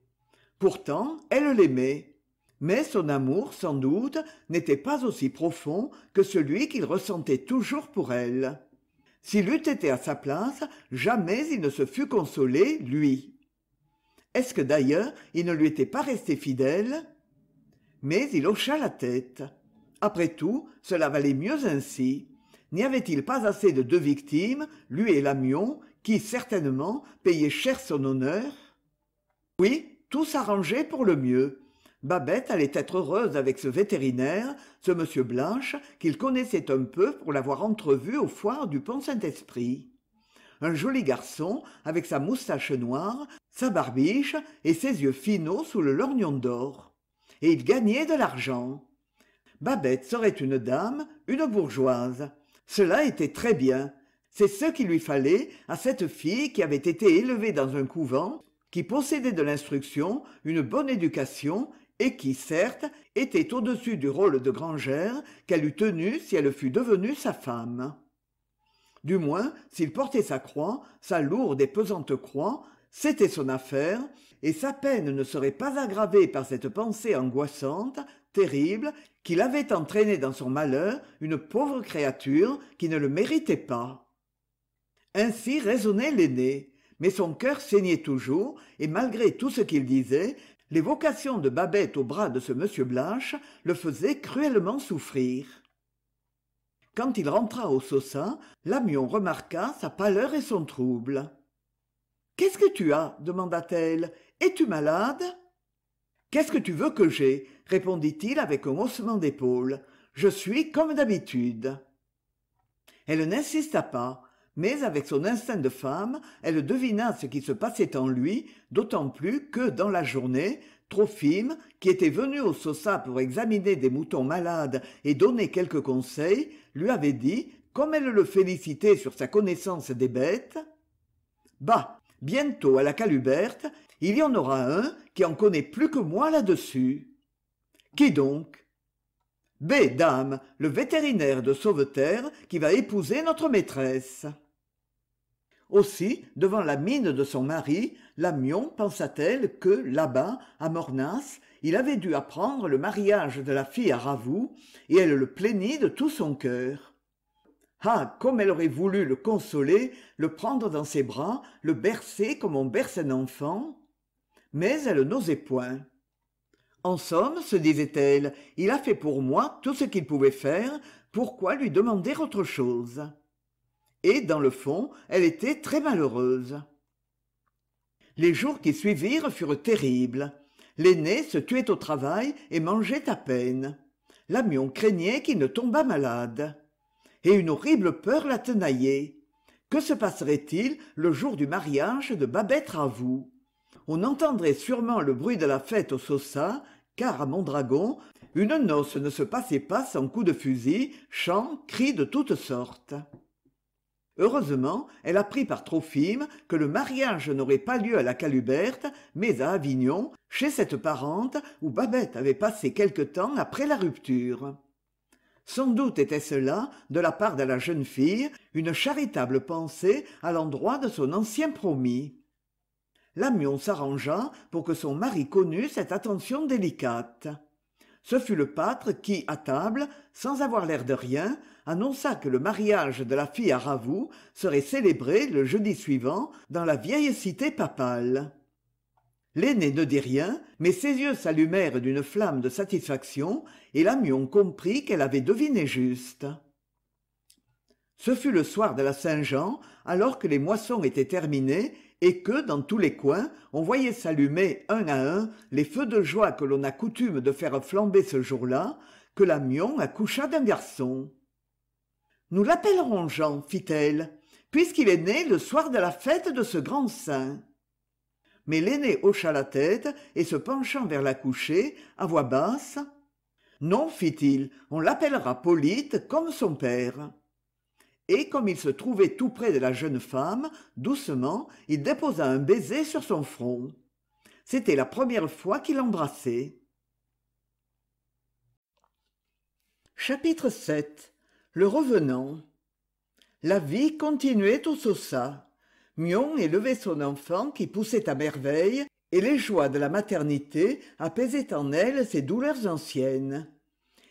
pourtant elle l'aimait mais son amour sans doute n'était pas aussi profond que celui qu'il ressentait toujours pour elle s'il eût été à sa place jamais il ne se fût consolé lui est-ce que d'ailleurs il ne lui était pas resté fidèle mais il hocha la tête après tout cela valait mieux ainsi n'y avait-il pas assez de deux victimes lui et l'amion, qui certainement payaient cher son honneur oui tout s'arrangeait pour le mieux babette allait être heureuse avec ce vétérinaire ce monsieur blanche qu'il connaissait un peu pour l'avoir entrevu au foire du pont saint-esprit un joli garçon avec sa moustache noire sa barbiche et ses yeux finaux sous le lorgnon d'or et il gagnait de l'argent babette serait une dame une bourgeoise cela était très bien c'est ce qu'il lui fallait à cette fille qui avait été élevée dans un couvent qui possédait de l'instruction une bonne éducation et qui certes était au-dessus du rôle de grangère qu'elle eût tenu si elle fût devenue sa femme du moins s'il portait sa croix sa lourde et pesante croix c'était son affaire et sa peine ne serait pas aggravée par cette pensée angoissante terrible qu'il avait entraîné dans son malheur une pauvre créature qui ne le méritait pas ainsi raisonnait l'aîné mais son cœur saignait toujours et malgré tout ce qu'il disait l'évocation de Babette au bras de ce monsieur Blanche le faisait cruellement souffrir quand il rentra au saucin, l'amion remarqua sa pâleur et son trouble qu'est-ce que tu as demanda-t-elle es-tu malade qu'est-ce que tu veux que j'aie répondit-il avec un haussement d'épaules je suis comme d'habitude elle n'insista pas mais avec son instinct de femme elle devina ce qui se passait en lui d'autant plus que dans la journée Trophime, qui était venu au Sosa pour examiner des moutons malades et donner quelques conseils, lui avait dit, comme elle le félicitait sur sa connaissance des bêtes, Bah, bientôt à la Caluberte, il y en aura un qui en connaît plus que moi là-dessus qui donc b dame le vétérinaire de sauveterre qui va épouser notre maîtresse aussi devant la mine de son mari l'amion pensa-t-elle que là-bas à mornas il avait dû apprendre le mariage de la fille à ravoux et elle le plaignit de tout son cœur ah comme elle aurait voulu le consoler le prendre dans ses bras le bercer comme on berce un enfant mais elle n'osait point en somme se disait-elle il a fait pour moi tout ce qu'il pouvait faire pourquoi lui demander autre chose et dans le fond elle était très malheureuse les jours qui suivirent furent terribles l'aîné se tuait au travail et mangeait à peine l'amion craignait qu'il ne tombât malade et une horrible peur la tenaillait que se passerait-il le jour du mariage de babette ravoux on entendrait sûrement le bruit de la fête au car à mondragon une noce ne se passait pas sans coups de fusil chants cris de toutes sortes heureusement elle apprit par trophime que le mariage n'aurait pas lieu à la caluberte mais à avignon chez cette parente où Babette avait passé quelque temps après la rupture sans doute était cela, de la part de la jeune fille une charitable pensée à l'endroit de son ancien promis l'amion s'arrangea pour que son mari connût cette attention délicate ce fut le pâtre qui à table sans avoir l'air de rien annonça que le mariage de la fille à ravoux serait célébré le jeudi suivant dans la vieille cité papale l'aîné ne dit rien mais ses yeux s'allumèrent d'une flamme de satisfaction et l'amion comprit qu'elle avait deviné juste ce fut le soir de la saint-jean alors que les moissons étaient terminées et que dans tous les coins on voyait s'allumer un à un les feux de joie que l'on a coutume de faire flamber ce jour-là que la mion accoucha d'un garçon nous l'appellerons jean fit-elle puisqu'il est né le soir de la fête de ce grand saint mais l'aîné hocha la tête et se penchant vers la couchée à voix basse non fit-il on l'appellera polyte comme son père et comme il se trouvait tout près de la jeune femme doucement il déposa un baiser sur son front c'était la première fois qu'il l'embrassait chapitre vii le revenant la vie continuait au sosa mion élevait son enfant qui poussait à merveille et les joies de la maternité apaisaient en elle ses douleurs anciennes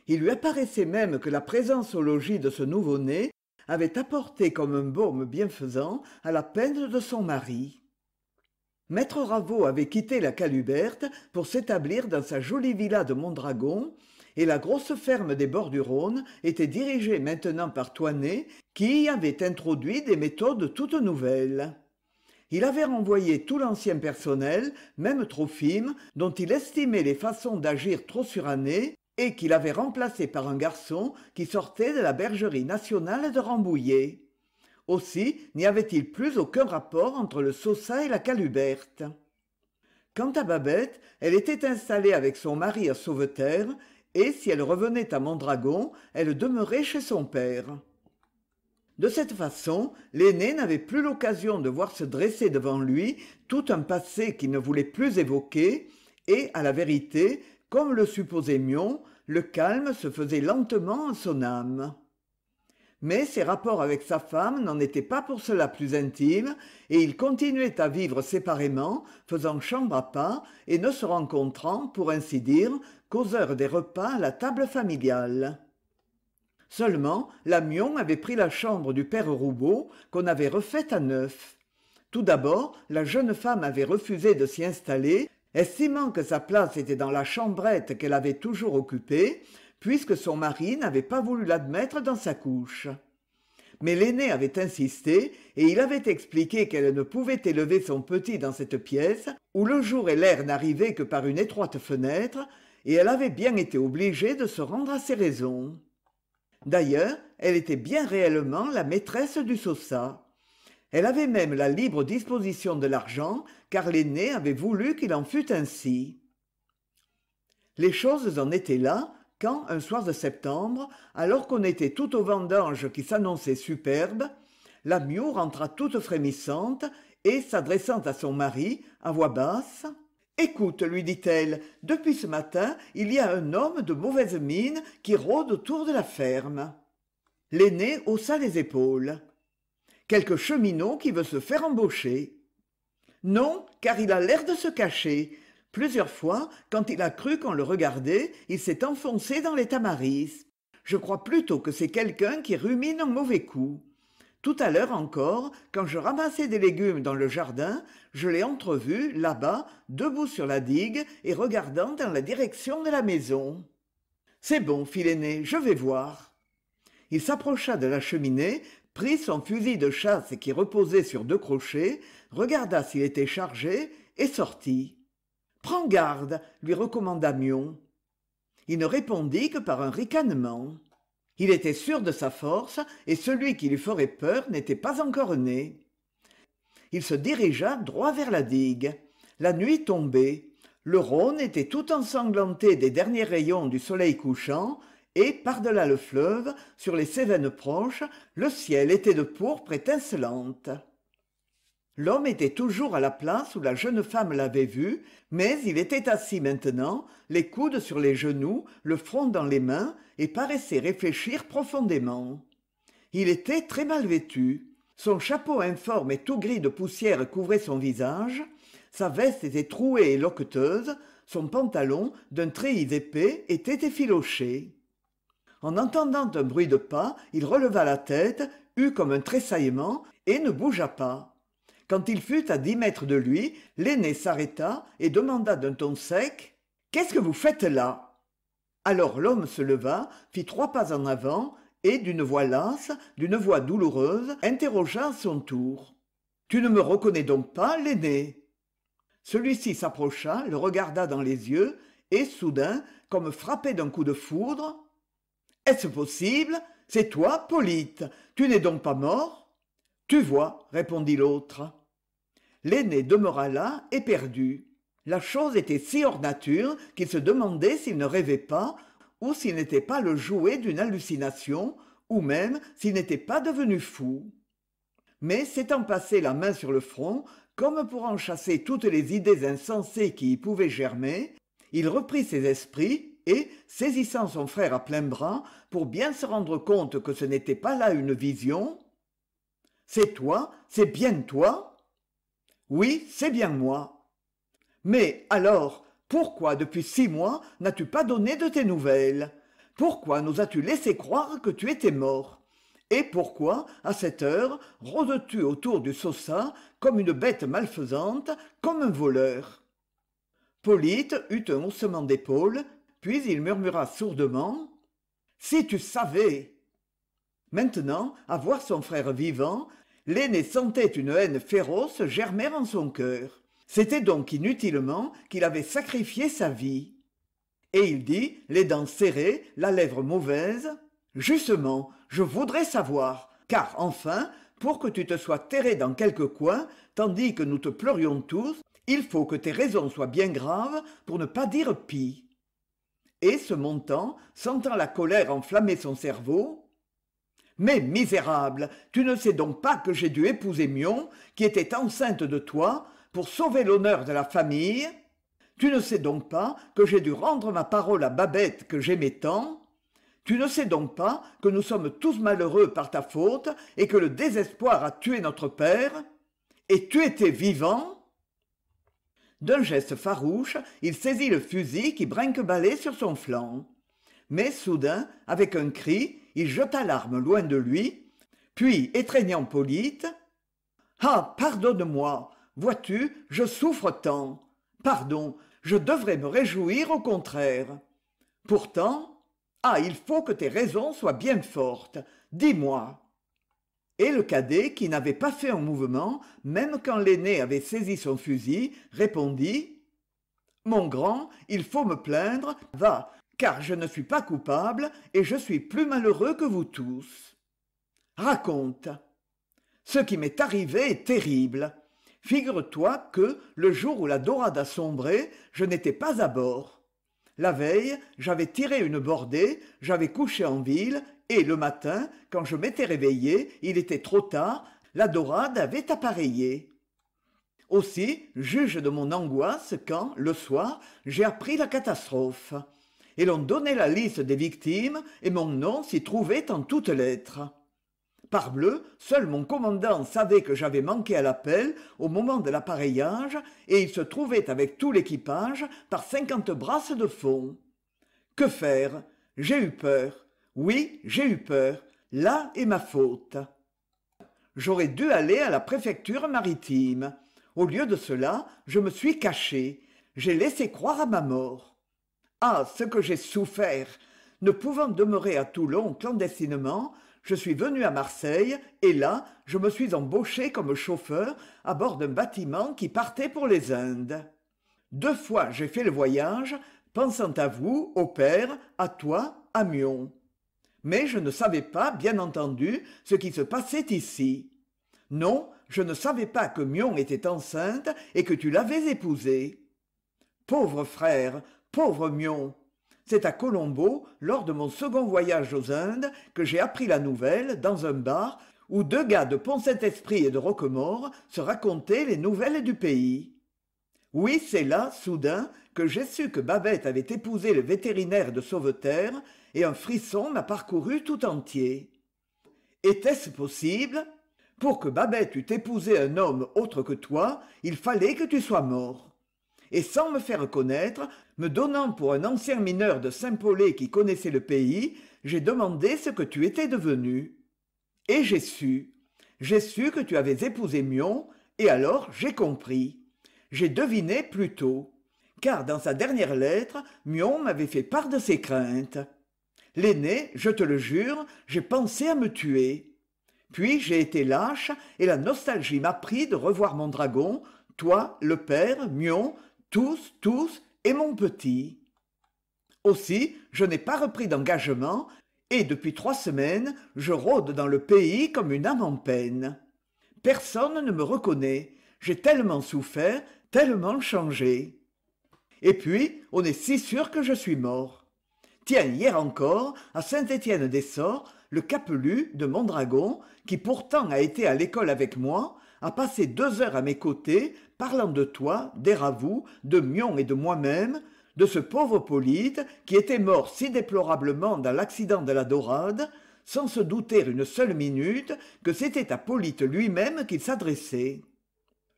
il lui apparaissait même que la présence au logis de ce nouveau-né avait apporté comme un baume bienfaisant à la peine de son mari maître raveau avait quitté la caluberte pour s'établir dans sa jolie villa de mondragon et la grosse ferme des bords du rhône était dirigée maintenant par toinet qui y avait introduit des méthodes toutes nouvelles il avait renvoyé tout l'ancien personnel même trophime dont il estimait les façons d'agir trop surannées et qu'il avait remplacé par un garçon qui sortait de la bergerie nationale de Rambouillet. Aussi n'y avait-il plus aucun rapport entre le Sosa et la Caluberte. Quant à Babette, elle était installée avec son mari à Sauveterre, et si elle revenait à Mondragon, elle demeurait chez son père. De cette façon, l'aîné n'avait plus l'occasion de voir se dresser devant lui tout un passé qu'il ne voulait plus évoquer, et, à la vérité, comme le supposait mion le calme se faisait lentement en son âme mais ses rapports avec sa femme n'en étaient pas pour cela plus intimes et ils continuaient à vivre séparément faisant chambre à pas et ne se rencontrant pour ainsi dire qu'aux heures des repas à la table familiale seulement Mion avait pris la chambre du père roubaud qu'on avait refaite à neuf tout d'abord la jeune femme avait refusé de s'y installer estimant que sa place était dans la chambrette qu'elle avait toujours occupée puisque son mari n'avait pas voulu l'admettre dans sa couche mais l'aîné avait insisté et il avait expliqué qu'elle ne pouvait élever son petit dans cette pièce où le jour et l'air n'arrivaient que par une étroite fenêtre et elle avait bien été obligée de se rendre à ses raisons d'ailleurs elle était bien réellement la maîtresse du elle avait même la libre disposition de l'argent car l'aîné avait voulu qu'il en fût ainsi les choses en étaient là quand un soir de septembre alors qu'on était tout au vendange qui s'annonçait superbe, la miou rentra toute frémissante et s'adressant à son mari à voix basse Écoute, lui dit-elle, depuis ce matin, il y a un homme de mauvaise mine qui rôde autour de la ferme. L'aîné haussa les épaules quelque cheminot qui veut se faire embaucher non car il a l'air de se cacher plusieurs fois quand il a cru qu'on le regardait il s'est enfoncé dans les tamaris je crois plutôt que c'est quelqu'un qui rumine un mauvais coup tout à l'heure encore, quand je ramassais des légumes dans le jardin, je l'ai entrevu, là-bas, debout sur la digue et regardant dans la direction de la maison. C'est bon, l'aîné, je vais voir. Il s'approcha de la cheminée, prit son fusil de chasse qui reposait sur deux crochets, regarda s'il était chargé et sortit. Prends garde, lui recommanda Mion. Il ne répondit que par un ricanement. Il était sûr de sa force et celui qui lui ferait peur n'était pas encore né. Il se dirigea droit vers la digue. La nuit tombait. Le Rhône était tout ensanglanté des derniers rayons du soleil couchant, et par-delà le fleuve sur les cévennes proches le ciel était de pourpre étincelante l'homme était toujours à la place où la jeune femme l'avait vu mais il était assis maintenant les coudes sur les genoux le front dans les mains et paraissait réfléchir profondément il était très mal vêtu son chapeau informe et tout gris de poussière couvrait son visage sa veste était trouée et loqueteuse son pantalon d'un treillis épais était effiloché en entendant un bruit de pas il releva la tête eut comme un tressaillement et ne bougea pas quand il fut à dix mètres de lui l'aîné s'arrêta et demanda d'un ton sec qu'est-ce que vous faites là alors l'homme se leva fit trois pas en avant et d'une voix lasse d'une voix douloureuse interrogea à son tour tu ne me reconnais donc pas l'aîné celui-ci s'approcha le regarda dans les yeux et soudain comme frappé d'un coup de foudre est-ce possible c'est toi polyte tu n'es donc pas mort tu vois répondit l'autre l'aîné demeura là éperdu la chose était si hors nature qu'il se demandait s'il ne rêvait pas ou s'il n'était pas le jouet d'une hallucination ou même s'il n'était pas devenu fou mais s'étant passé la main sur le front comme pour en chasser toutes les idées insensées qui y pouvaient germer il reprit ses esprits et saisissant son frère à plein bras pour bien se rendre compte que ce n'était pas là une vision c'est toi c'est bien toi oui c'est bien moi mais alors pourquoi depuis six mois n'as-tu pas donné de tes nouvelles pourquoi nous as-tu laissé croire que tu étais mort et pourquoi, à cette heure, roses tu autour du Sosa comme une bête malfaisante, comme un voleur Polyte eut un haussement d'épaules puis il murmura sourdement si tu savais maintenant à voir son frère vivant l'aîné sentait une haine féroce germer en son cœur c'était donc inutilement qu'il avait sacrifié sa vie et il dit les dents serrées la lèvre mauvaise justement je voudrais savoir car enfin pour que tu te sois terré dans quelque coin tandis que nous te pleurions tous il faut que tes raisons soient bien graves pour ne pas dire pis et se montant sentant la colère enflammer son cerveau mais misérable tu ne sais donc pas que j'ai dû épouser mion qui était enceinte de toi pour sauver l'honneur de la famille tu ne sais donc pas que j'ai dû rendre ma parole à babette que j'aimais tant tu ne sais donc pas que nous sommes tous malheureux par ta faute et que le désespoir a tué notre père et tu étais vivant d'un geste farouche il saisit le fusil qui brinquebalait sur son flanc mais soudain avec un cri il jeta l'arme loin de lui puis étreignant polyte ah pardonne-moi vois-tu je souffre tant pardon je devrais me réjouir au contraire pourtant ah il faut que tes raisons soient bien fortes dis-moi et le cadet qui n'avait pas fait un mouvement même quand l'aîné avait saisi son fusil répondit mon grand il faut me plaindre va car je ne suis pas coupable et je suis plus malheureux que vous tous raconte ce qui m'est arrivé est terrible figure-toi que le jour où la dorade a sombré je n'étais pas à bord la veille j'avais tiré une bordée j'avais couché en ville et le matin quand je m'étais réveillé il était trop tard la dorade avait appareillé aussi juge de mon angoisse quand le soir j'ai appris la catastrophe et l'on donnait la liste des victimes et mon nom s'y trouvait en toutes lettres parbleu seul mon commandant savait que j'avais manqué à l'appel au moment de l'appareillage et il se trouvait avec tout l'équipage par cinquante brasses de fond que faire j'ai eu peur oui j'ai eu peur là est ma faute j'aurais dû aller à la préfecture maritime au lieu de cela je me suis caché j'ai laissé croire à ma mort ah ce que j'ai souffert ne pouvant demeurer à toulon clandestinement je suis venu à marseille et là je me suis embauché comme chauffeur à bord d'un bâtiment qui partait pour les indes deux fois j'ai fait le voyage pensant à vous au père à toi à mion mais je ne savais pas bien entendu ce qui se passait ici non je ne savais pas que mion était enceinte et que tu l'avais épousée pauvre frère pauvre mion c'est à colombo lors de mon second voyage aux indes que j'ai appris la nouvelle dans un bar où deux gars de pont saint esprit et de Roquemort se racontaient les nouvelles du pays oui c'est là soudain que j'ai su que Babette avait épousé le vétérinaire de sauveterre et un frisson m'a parcouru tout entier était-ce possible pour que Babette eût épousé un homme autre que toi il fallait que tu sois mort et sans me faire connaître me donnant pour un ancien mineur de saint paulé qui connaissait le pays j'ai demandé ce que tu étais devenu et j'ai su j'ai su que tu avais épousé mion et alors j'ai compris j'ai deviné plus tôt car dans sa dernière lettre mion m'avait fait part de ses craintes l'aîné je te le jure j'ai pensé à me tuer puis j'ai été lâche et la nostalgie m'a pris de revoir mon dragon, toi, le père, Mion, tous tous et mon petit aussi je n'ai pas repris d'engagement et depuis trois semaines je rôde dans le pays comme une âme en peine personne ne me reconnaît j'ai tellement souffert tellement changé et puis on est si sûr que je suis mort tiens hier encore à saint étienne des sorts le capelu de mondragon qui pourtant a été à l'école avec moi a passé deux heures à mes côtés parlant de toi d'Eravou, de mion et de moi-même de ce pauvre polyte qui était mort si déplorablement dans l'accident de la dorade sans se douter une seule minute que c'était à polyte lui-même qu'il s'adressait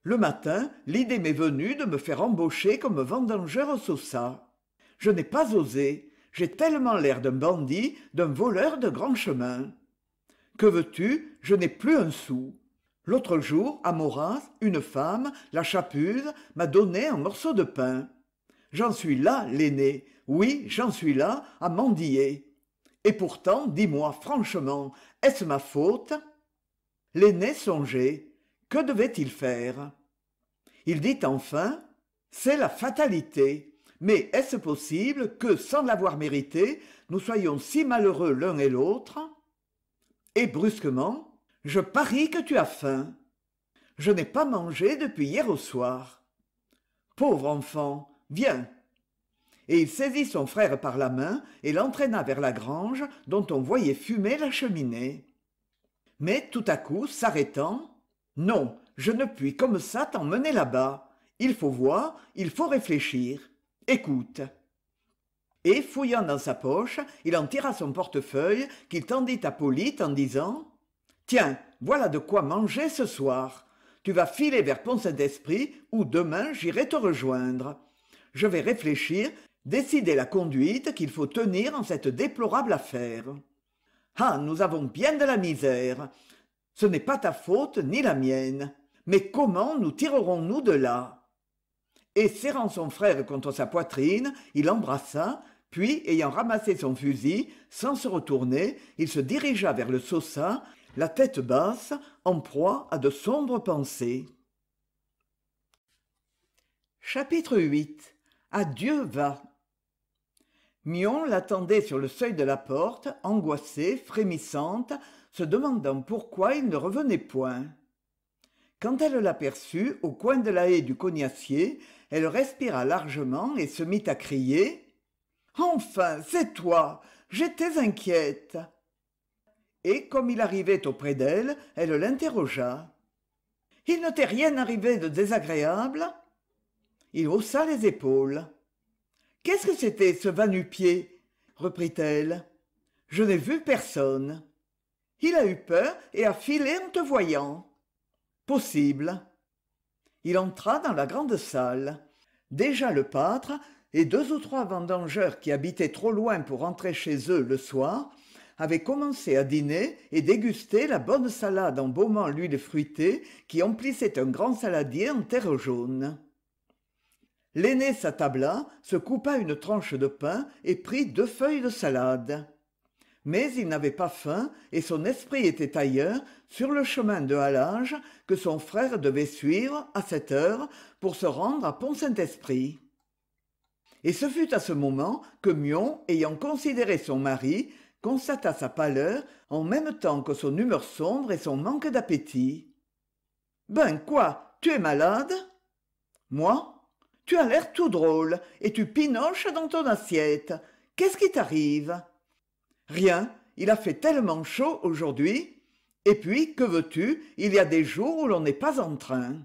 le matin l'idée m'est venue de me faire embaucher comme vendangeur au sosa je n'ai pas osé j'ai tellement l'air d'un bandit d'un voleur de grand chemin que veux-tu je n'ai plus un sou l'autre jour à Maurras, une femme la chapuse m'a donné un morceau de pain j'en suis là l'aîné oui j'en suis là à mendier et pourtant dis-moi franchement est-ce ma faute l'aîné songeait que devait-il faire il dit enfin c'est la fatalité mais est-ce possible que sans l'avoir mérité nous soyons si malheureux l'un et l'autre et brusquement je parie que tu as faim je n'ai pas mangé depuis hier au soir pauvre enfant viens et il saisit son frère par la main et l'entraîna vers la grange dont on voyait fumer la cheminée mais tout à coup s'arrêtant non je ne puis comme ça t'emmener là-bas il faut voir il faut réfléchir écoute et fouillant dans sa poche il en tira son portefeuille qu'il tendit à polyte en disant tiens voilà de quoi manger ce soir tu vas filer vers pont saint-esprit où demain j'irai te rejoindre je vais réfléchir décider la conduite qu'il faut tenir en cette déplorable affaire ah nous avons bien de la misère ce n'est pas ta faute ni la mienne mais comment nous tirerons nous de là et serrant son frère contre sa poitrine il l'embrassa puis ayant ramassé son fusil sans se retourner il se dirigea vers le la tête basse en proie à de sombres pensées chapitre viii adieu va mion l'attendait sur le seuil de la porte angoissée frémissante se demandant pourquoi il ne revenait point quand elle l'aperçut au coin de la haie du cognassier, elle respira largement et se mit à crier enfin c'est toi j'étais inquiète et comme il arrivait auprès d'elle elle l'interrogea il ne t'est rien arrivé de désagréable il haussa les épaules qu'est-ce que c'était ce va reprit-elle je n'ai vu personne il a eu peur et a filé en te voyant possible il entra dans la grande salle déjà le pâtre et deux ou trois vendangeurs qui habitaient trop loin pour rentrer chez eux le soir avait commencé à dîner et déguster la bonne salade en embaumant l'huile fruitée qui emplissait un grand saladier en terre jaune. L'aîné s'attabla, se coupa une tranche de pain et prit deux feuilles de salade. Mais il n'avait pas faim et son esprit était ailleurs, sur le chemin de halage que son frère devait suivre à cette heure pour se rendre à Pont-Saint-Esprit. Et ce fut à ce moment que Mion, ayant considéré son mari, constata sa pâleur en même temps que son humeur sombre et son manque d'appétit ben quoi tu es malade moi tu as l'air tout drôle et tu pinoches dans ton assiette qu'est-ce qui t'arrive rien il a fait tellement chaud aujourd'hui et puis que veux-tu il y a des jours où l'on n'est pas en train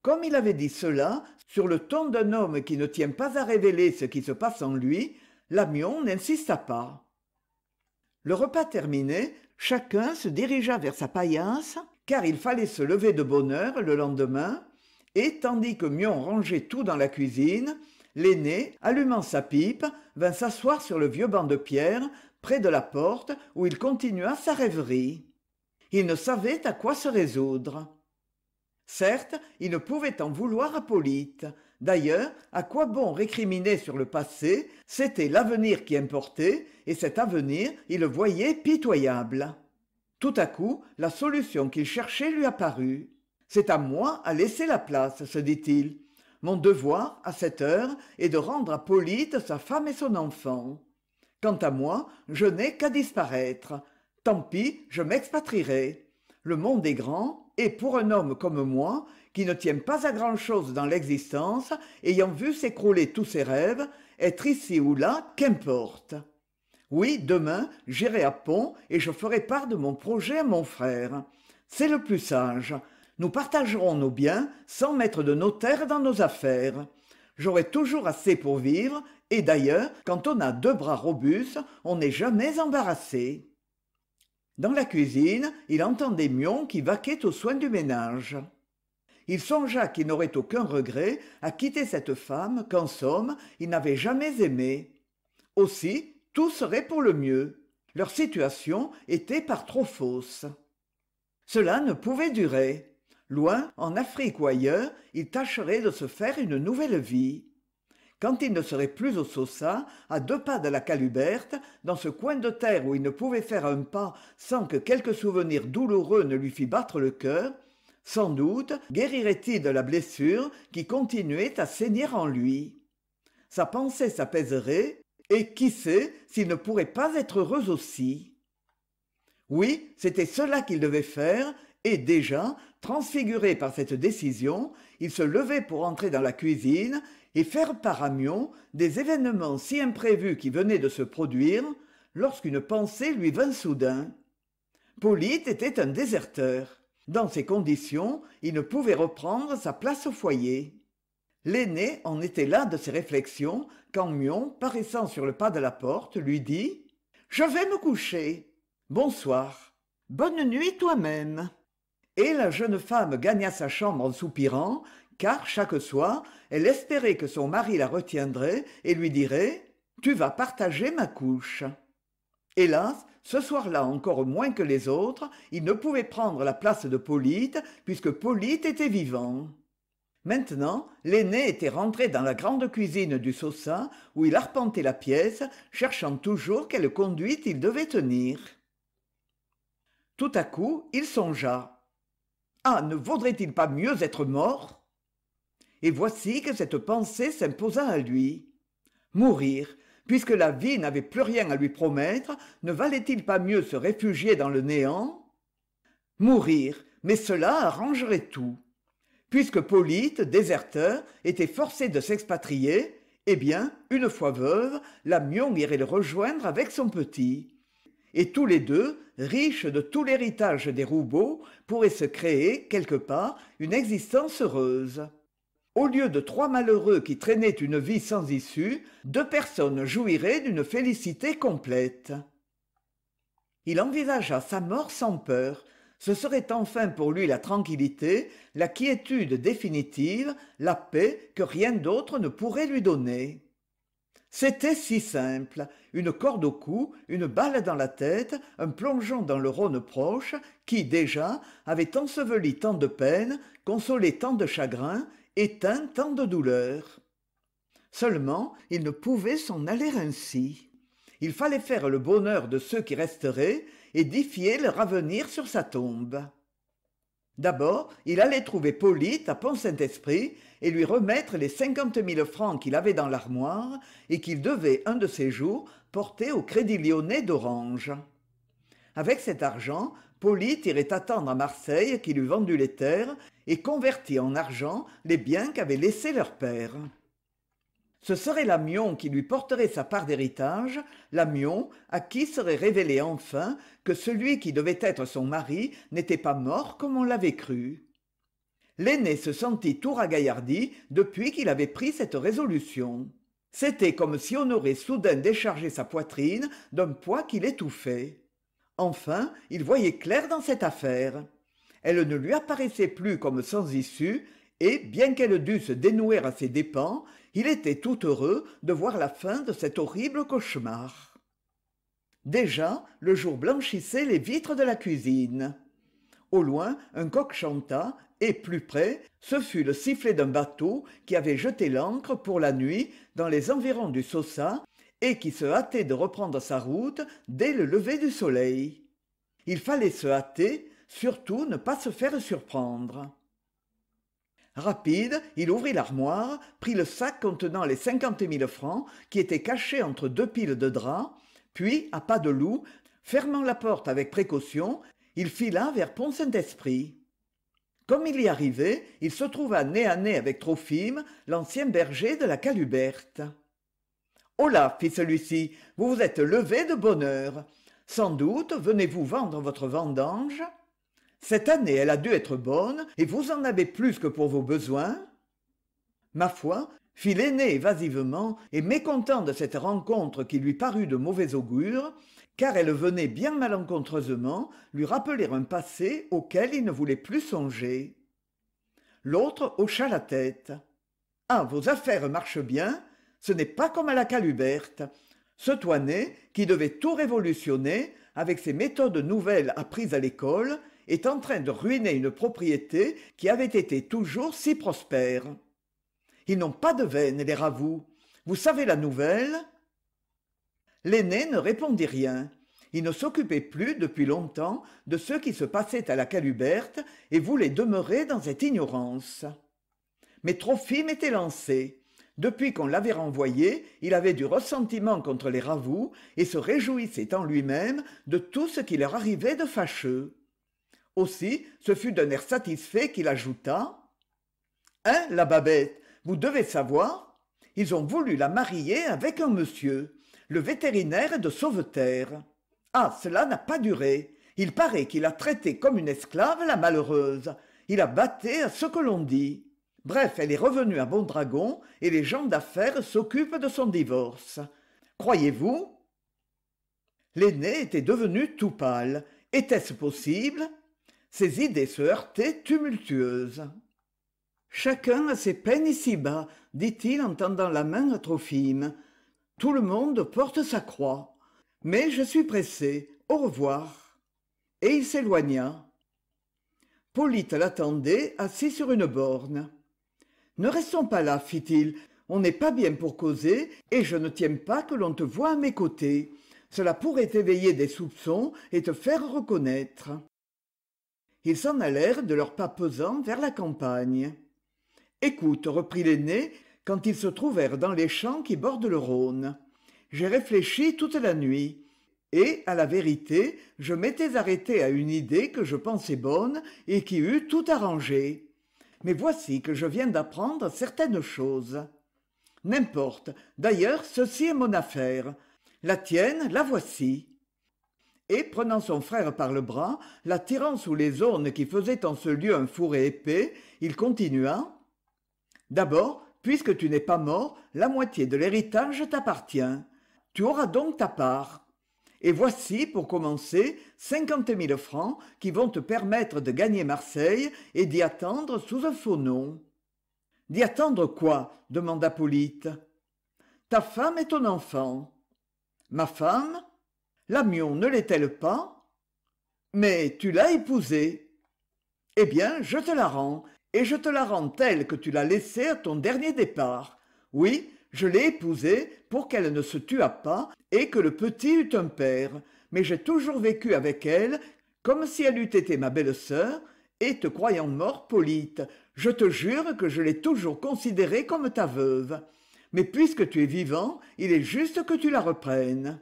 comme il avait dit cela sur le ton d'un homme qui ne tient pas à révéler ce qui se passe en lui l'amion n'insista pas le repas terminé chacun se dirigea vers sa paillasse car il fallait se lever de bonne heure le lendemain et tandis que mion rangeait tout dans la cuisine l'aîné allumant sa pipe vint s'asseoir sur le vieux banc de pierre près de la porte où il continua sa rêverie il ne savait à quoi se résoudre certes il ne pouvait en vouloir à polyte d'ailleurs à quoi bon récriminer sur le passé c'était l'avenir qui importait et cet avenir il le voyait pitoyable tout à coup la solution qu'il cherchait lui apparut c'est à moi à laisser la place se dit-il mon devoir à cette heure est de rendre à polyte sa femme et son enfant quant à moi je n'ai qu'à disparaître tant pis je m'expatrierai le monde est grand et pour un homme comme moi, qui ne tient pas à grand-chose dans l'existence, ayant vu s'écrouler tous ses rêves, être ici ou là, qu'importe. Oui, demain, j'irai à Pont et je ferai part de mon projet à mon frère. C'est le plus sage. Nous partagerons nos biens sans mettre de notaire dans nos affaires. J'aurai toujours assez pour vivre, et d'ailleurs, quand on a deux bras robustes, on n'est jamais embarrassé dans la cuisine il entendait mion qui vaquait aux soins du ménage il songea qu'il n'aurait aucun regret à quitter cette femme qu'en somme il n'avait jamais aimée aussi tout serait pour le mieux leur situation était par trop fausse cela ne pouvait durer loin en afrique ou ailleurs il tâcherait de se faire une nouvelle vie quand il ne serait plus au Sosa, à deux pas de la caluberte dans ce coin de terre où il ne pouvait faire un pas sans que quelque souvenir douloureux ne lui fît battre le cœur sans doute guérirait il de la blessure qui continuait à saigner en lui sa pensée s'apaiserait et qui sait s'il ne pourrait pas être heureux aussi oui c'était cela qu'il devait faire et déjà transfiguré par cette décision il se levait pour entrer dans la cuisine et faire part à mion des événements si imprévus qui venaient de se produire lorsqu'une pensée lui vint soudain polyte était un déserteur dans ces conditions il ne pouvait reprendre sa place au foyer l'aîné en était là de ses réflexions quand mion paraissant sur le pas de la porte lui dit je vais me coucher bonsoir bonne nuit toi-même et la jeune femme gagna sa chambre en soupirant car chaque soir elle espérait que son mari la retiendrait et lui dirait tu vas partager ma couche hélas ce soir-là encore moins que les autres il ne pouvait prendre la place de polyte puisque polyte était vivant maintenant l'aîné était rentré dans la grande cuisine du saucin où il arpentait la pièce cherchant toujours quelle conduite il devait tenir tout à coup il songea ah ne vaudrait-il pas mieux être mort et voici que cette pensée s'imposa à lui mourir puisque la vie n'avait plus rien à lui promettre ne valait-il pas mieux se réfugier dans le néant mourir mais cela arrangerait tout puisque polyte déserteur était forcé de s'expatrier eh bien une fois veuve la irait le rejoindre avec son petit et tous les deux riches de tout l'héritage des Roubaud, pourraient se créer quelque part une existence heureuse au lieu de trois malheureux qui traînaient une vie sans issue, deux personnes jouiraient d'une félicité complète. Il envisagea sa mort sans peur. Ce serait enfin pour lui la tranquillité, la quiétude définitive, la paix que rien d'autre ne pourrait lui donner. C'était si simple une corde au cou une balle dans la tête un plongeon dans le rhône proche qui déjà avait enseveli tant de peines consolé tant de chagrins éteint tant de douleurs seulement il ne pouvait s'en aller ainsi il fallait faire le bonheur de ceux qui resteraient et défier leur avenir sur sa tombe d'abord il allait trouver polyte à pont-saint-esprit et lui remettre les cinquante mille francs qu'il avait dans l'armoire et qu'il devait un de ces jours porter au crédit lyonnais d'orange avec cet argent polyte irait attendre à marseille qu'il eût vendu les terres et converti en argent les biens qu'avait laissés leur père ce serait l'amion qui lui porterait sa part d'héritage l'amion à qui serait révélé enfin que celui qui devait être son mari n'était pas mort comme on l'avait cru l'aîné se sentit tout ragaillardi depuis qu'il avait pris cette résolution c'était comme si on aurait soudain déchargé sa poitrine d'un poids qui l'étouffait enfin il voyait clair dans cette affaire elle ne lui apparaissait plus comme sans issue et bien qu'elle dût se dénouer à ses dépens il était tout heureux de voir la fin de cet horrible cauchemar déjà le jour blanchissait les vitres de la cuisine au loin un coq chanta et plus près ce fut le sifflet d'un bateau qui avait jeté l'ancre pour la nuit dans les environs du sosa et qui se hâtait de reprendre sa route dès le lever du soleil il fallait se hâter surtout ne pas se faire surprendre rapide il ouvrit l'armoire prit le sac contenant les cinquante mille francs qui étaient cachés entre deux piles de draps puis à pas de loup fermant la porte avec précaution il fila vers pont saint-esprit comme il y arrivait il se trouva nez à nez avec trophime l'ancien berger de la caluberte Hola !» fit celui-ci vous vous êtes levé de bonne heure sans doute venez-vous vendre votre vendange cette année elle a dû être bonne et vous en avez plus que pour vos besoins ma foi fit l'aîné évasivement et mécontent de cette rencontre qui lui parut de mauvais augure car elle venait bien malencontreusement lui rappeler un passé auquel il ne voulait plus songer l'autre hocha la tête ah vos affaires marchent bien ce n'est pas comme à la caluberte ce toinet qui devait tout révolutionner avec ses méthodes nouvelles apprises à l'école est en train de ruiner une propriété qui avait été toujours si prospère ils n'ont pas de veine les ravoux vous savez la nouvelle l'aîné ne répondit rien il ne s'occupait plus depuis longtemps de ce qui se passait à la caluberte et voulait demeurer dans cette ignorance mais Trophime était lancé depuis qu'on l'avait renvoyé, il avait du ressentiment contre les Ravoux et se réjouissait en lui-même de tout ce qui leur arrivait de fâcheux aussi ce fut d'un air satisfait qu'il ajouta hein la babette vous devez savoir ils ont voulu la marier avec un monsieur le vétérinaire de sauveterre ah cela n'a pas duré il paraît qu'il a traité comme une esclave la malheureuse il a batté à ce que l'on dit bref elle est revenue à Dragon et les gens d'affaires s'occupent de son divorce croyez-vous l'aîné était devenu tout pâle était-ce possible ses idées se heurtaient tumultueuses chacun a ses peines ici-bas dit-il en tendant la main à trophime tout le monde porte sa croix mais je suis pressé au revoir et il s'éloigna polyte l'attendait assis sur une borne ne restons pas là fit-il on n'est pas bien pour causer et je ne tiens pas que l'on te voie à mes côtés cela pourrait éveiller des soupçons et te faire reconnaître ils s'en allèrent de leurs pas pesants vers la campagne écoute reprit l'aîné quand ils se trouvèrent dans les champs qui bordent le rhône j'ai réfléchi toute la nuit et à la vérité je m'étais arrêté à une idée que je pensais bonne et qui eût tout arrangé mais voici que je viens d'apprendre certaines choses n'importe d'ailleurs ceci est mon affaire la tienne la voici et prenant son frère par le bras l'attirant sous les aunes qui faisaient en ce lieu un fourré épais il continua d'abord puisque tu n'es pas mort la moitié de l'héritage t'appartient tu auras donc ta part et voici, pour commencer, cinquante mille francs qui vont te permettre de gagner Marseille et d'y attendre sous un faux nom. D'y attendre quoi demanda Polyte. Ta femme et ton enfant. Ma femme l'amion ne l'est-elle pas mais tu l'as épousée eh bien je te la rends et je te la rends telle que tu l'as laissée à ton dernier départ oui je l'ai épousée pour qu'elle ne se tuât pas et que le petit eût un père mais j'ai toujours vécu avec elle comme si elle eût été ma belle-sœur et te croyant mort polyte je te jure que je l'ai toujours considérée comme ta veuve mais puisque tu es vivant il est juste que tu la reprennes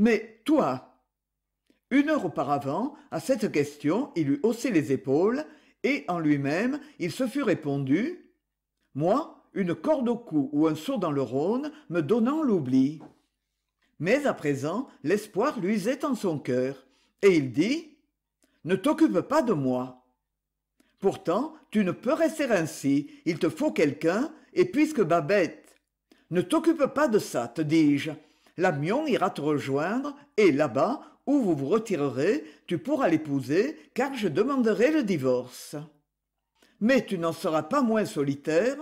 mais toi une heure auparavant à cette question il eut haussé les épaules et en lui-même il se fut répondu moi une corde au cou ou un saut dans le rhône me donnant l'oubli mais à présent l'espoir luisait en son cœur et il dit ne t'occupe pas de moi pourtant tu ne peux rester ainsi il te faut quelqu'un et puisque babette ne t'occupe pas de ça te dis-je « L'amion ira te rejoindre et là-bas où vous vous retirerez tu pourras l'épouser car je demanderai le divorce mais tu n'en seras pas moins solitaire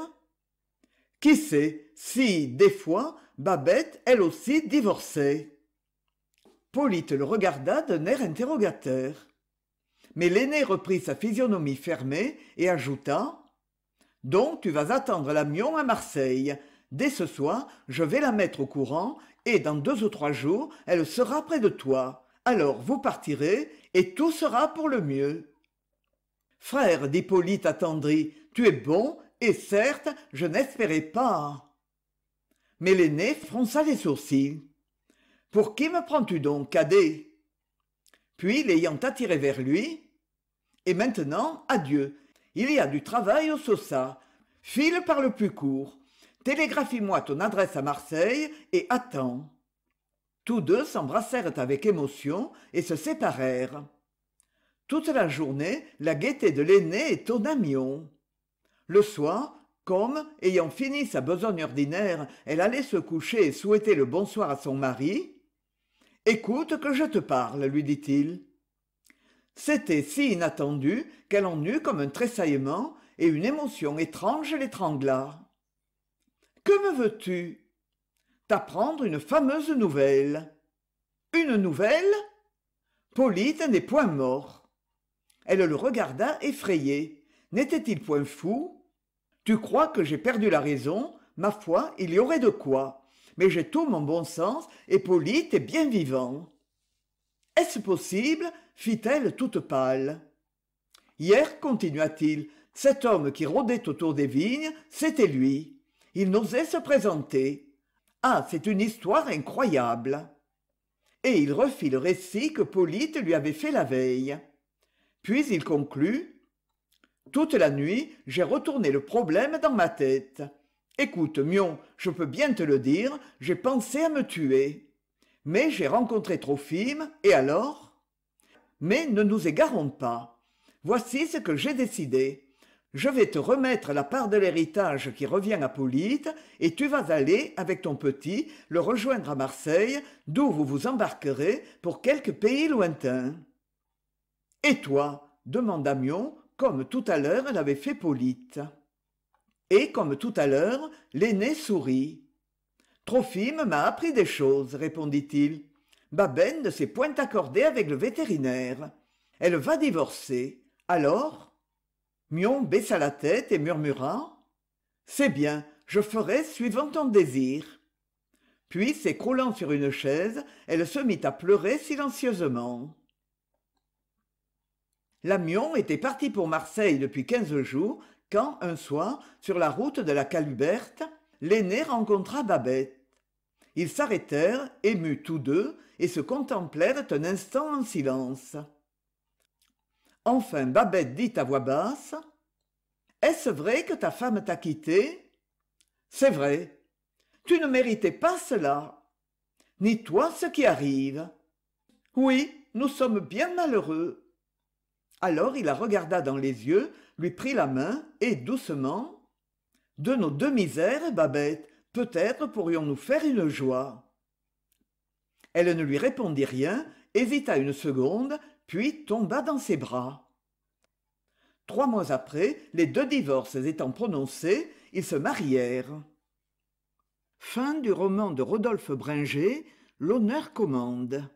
qui sait si des fois babette elle aussi divorçait polyte le regarda d'un air interrogateur mais l'aîné reprit sa physionomie fermée et ajouta donc tu vas attendre l'amion à marseille dès ce soir je vais la mettre au courant et dans deux ou trois jours elle sera près de toi alors vous partirez et tout sera pour le mieux frère dit Polyte attendri tu es bon et certes je n'espérais pas mais l'aîné fronça les sourcils pour qui me prends-tu donc cadet puis l'ayant attiré vers lui et maintenant adieu il y a du travail au sosa file par le plus court télégraphie-moi ton adresse à marseille et attends tous deux s'embrassèrent avec émotion et se séparèrent toute la journée la gaieté de l'aîné au mion le soir comme ayant fini sa besogne ordinaire elle allait se coucher et souhaiter le bonsoir à son mari écoute que je te parle lui dit-il c'était si inattendu qu'elle en eut comme un tressaillement et une émotion étrange l'étrangla que me veux-tu t'apprendre une fameuse nouvelle une nouvelle polyte n'est point mort elle le regarda effrayée n'était-il point fou tu crois que j'ai perdu la raison ma foi il y aurait de quoi mais j'ai tout mon bon sens et polyte est bien vivant est-ce possible fit-elle toute pâle hier continua-t-il cet homme qui rôdait autour des vignes c'était lui il n'osait se présenter ah c'est une histoire incroyable et il refit le récit que polyte lui avait fait la veille puis il conclut toute la nuit j'ai retourné le problème dans ma tête écoute mion je peux bien te le dire j'ai pensé à me tuer mais j'ai rencontré trophime et alors mais ne nous égarons pas voici ce que j'ai décidé je vais te remettre la part de l'héritage qui revient à polyte et tu vas aller avec ton petit le rejoindre à marseille d'où vous vous embarquerez pour quelque pays lointain et toi demanda mion comme tout à l'heure l'avait fait polyte et comme tout à l'heure l'aîné sourit trophime m'a appris des choses répondit-il Babène ne s'est point accordée avec le vétérinaire elle va divorcer alors mion baissa la tête et murmura c'est bien je ferai suivant ton désir puis s'écroulant sur une chaise elle se mit à pleurer silencieusement Lamion était parti pour Marseille depuis quinze jours quand, un soir, sur la route de la Caluberte, l'aîné rencontra Babette. Ils s'arrêtèrent, émus tous deux, et se contemplèrent un instant en silence enfin Babette, » dit à voix basse est-ce vrai que ta femme t'a quitté c'est vrai tu ne méritais pas cela ni toi ce qui arrive oui nous sommes bien malheureux alors il la regarda dans les yeux lui prit la main et doucement de nos deux misères babette peut-être pourrions-nous faire une joie elle ne lui répondit rien hésita une seconde puis tomba dans ses bras trois mois après les deux divorces étant prononcés ils se marièrent fin du roman de rodolphe bringer l'honneur commande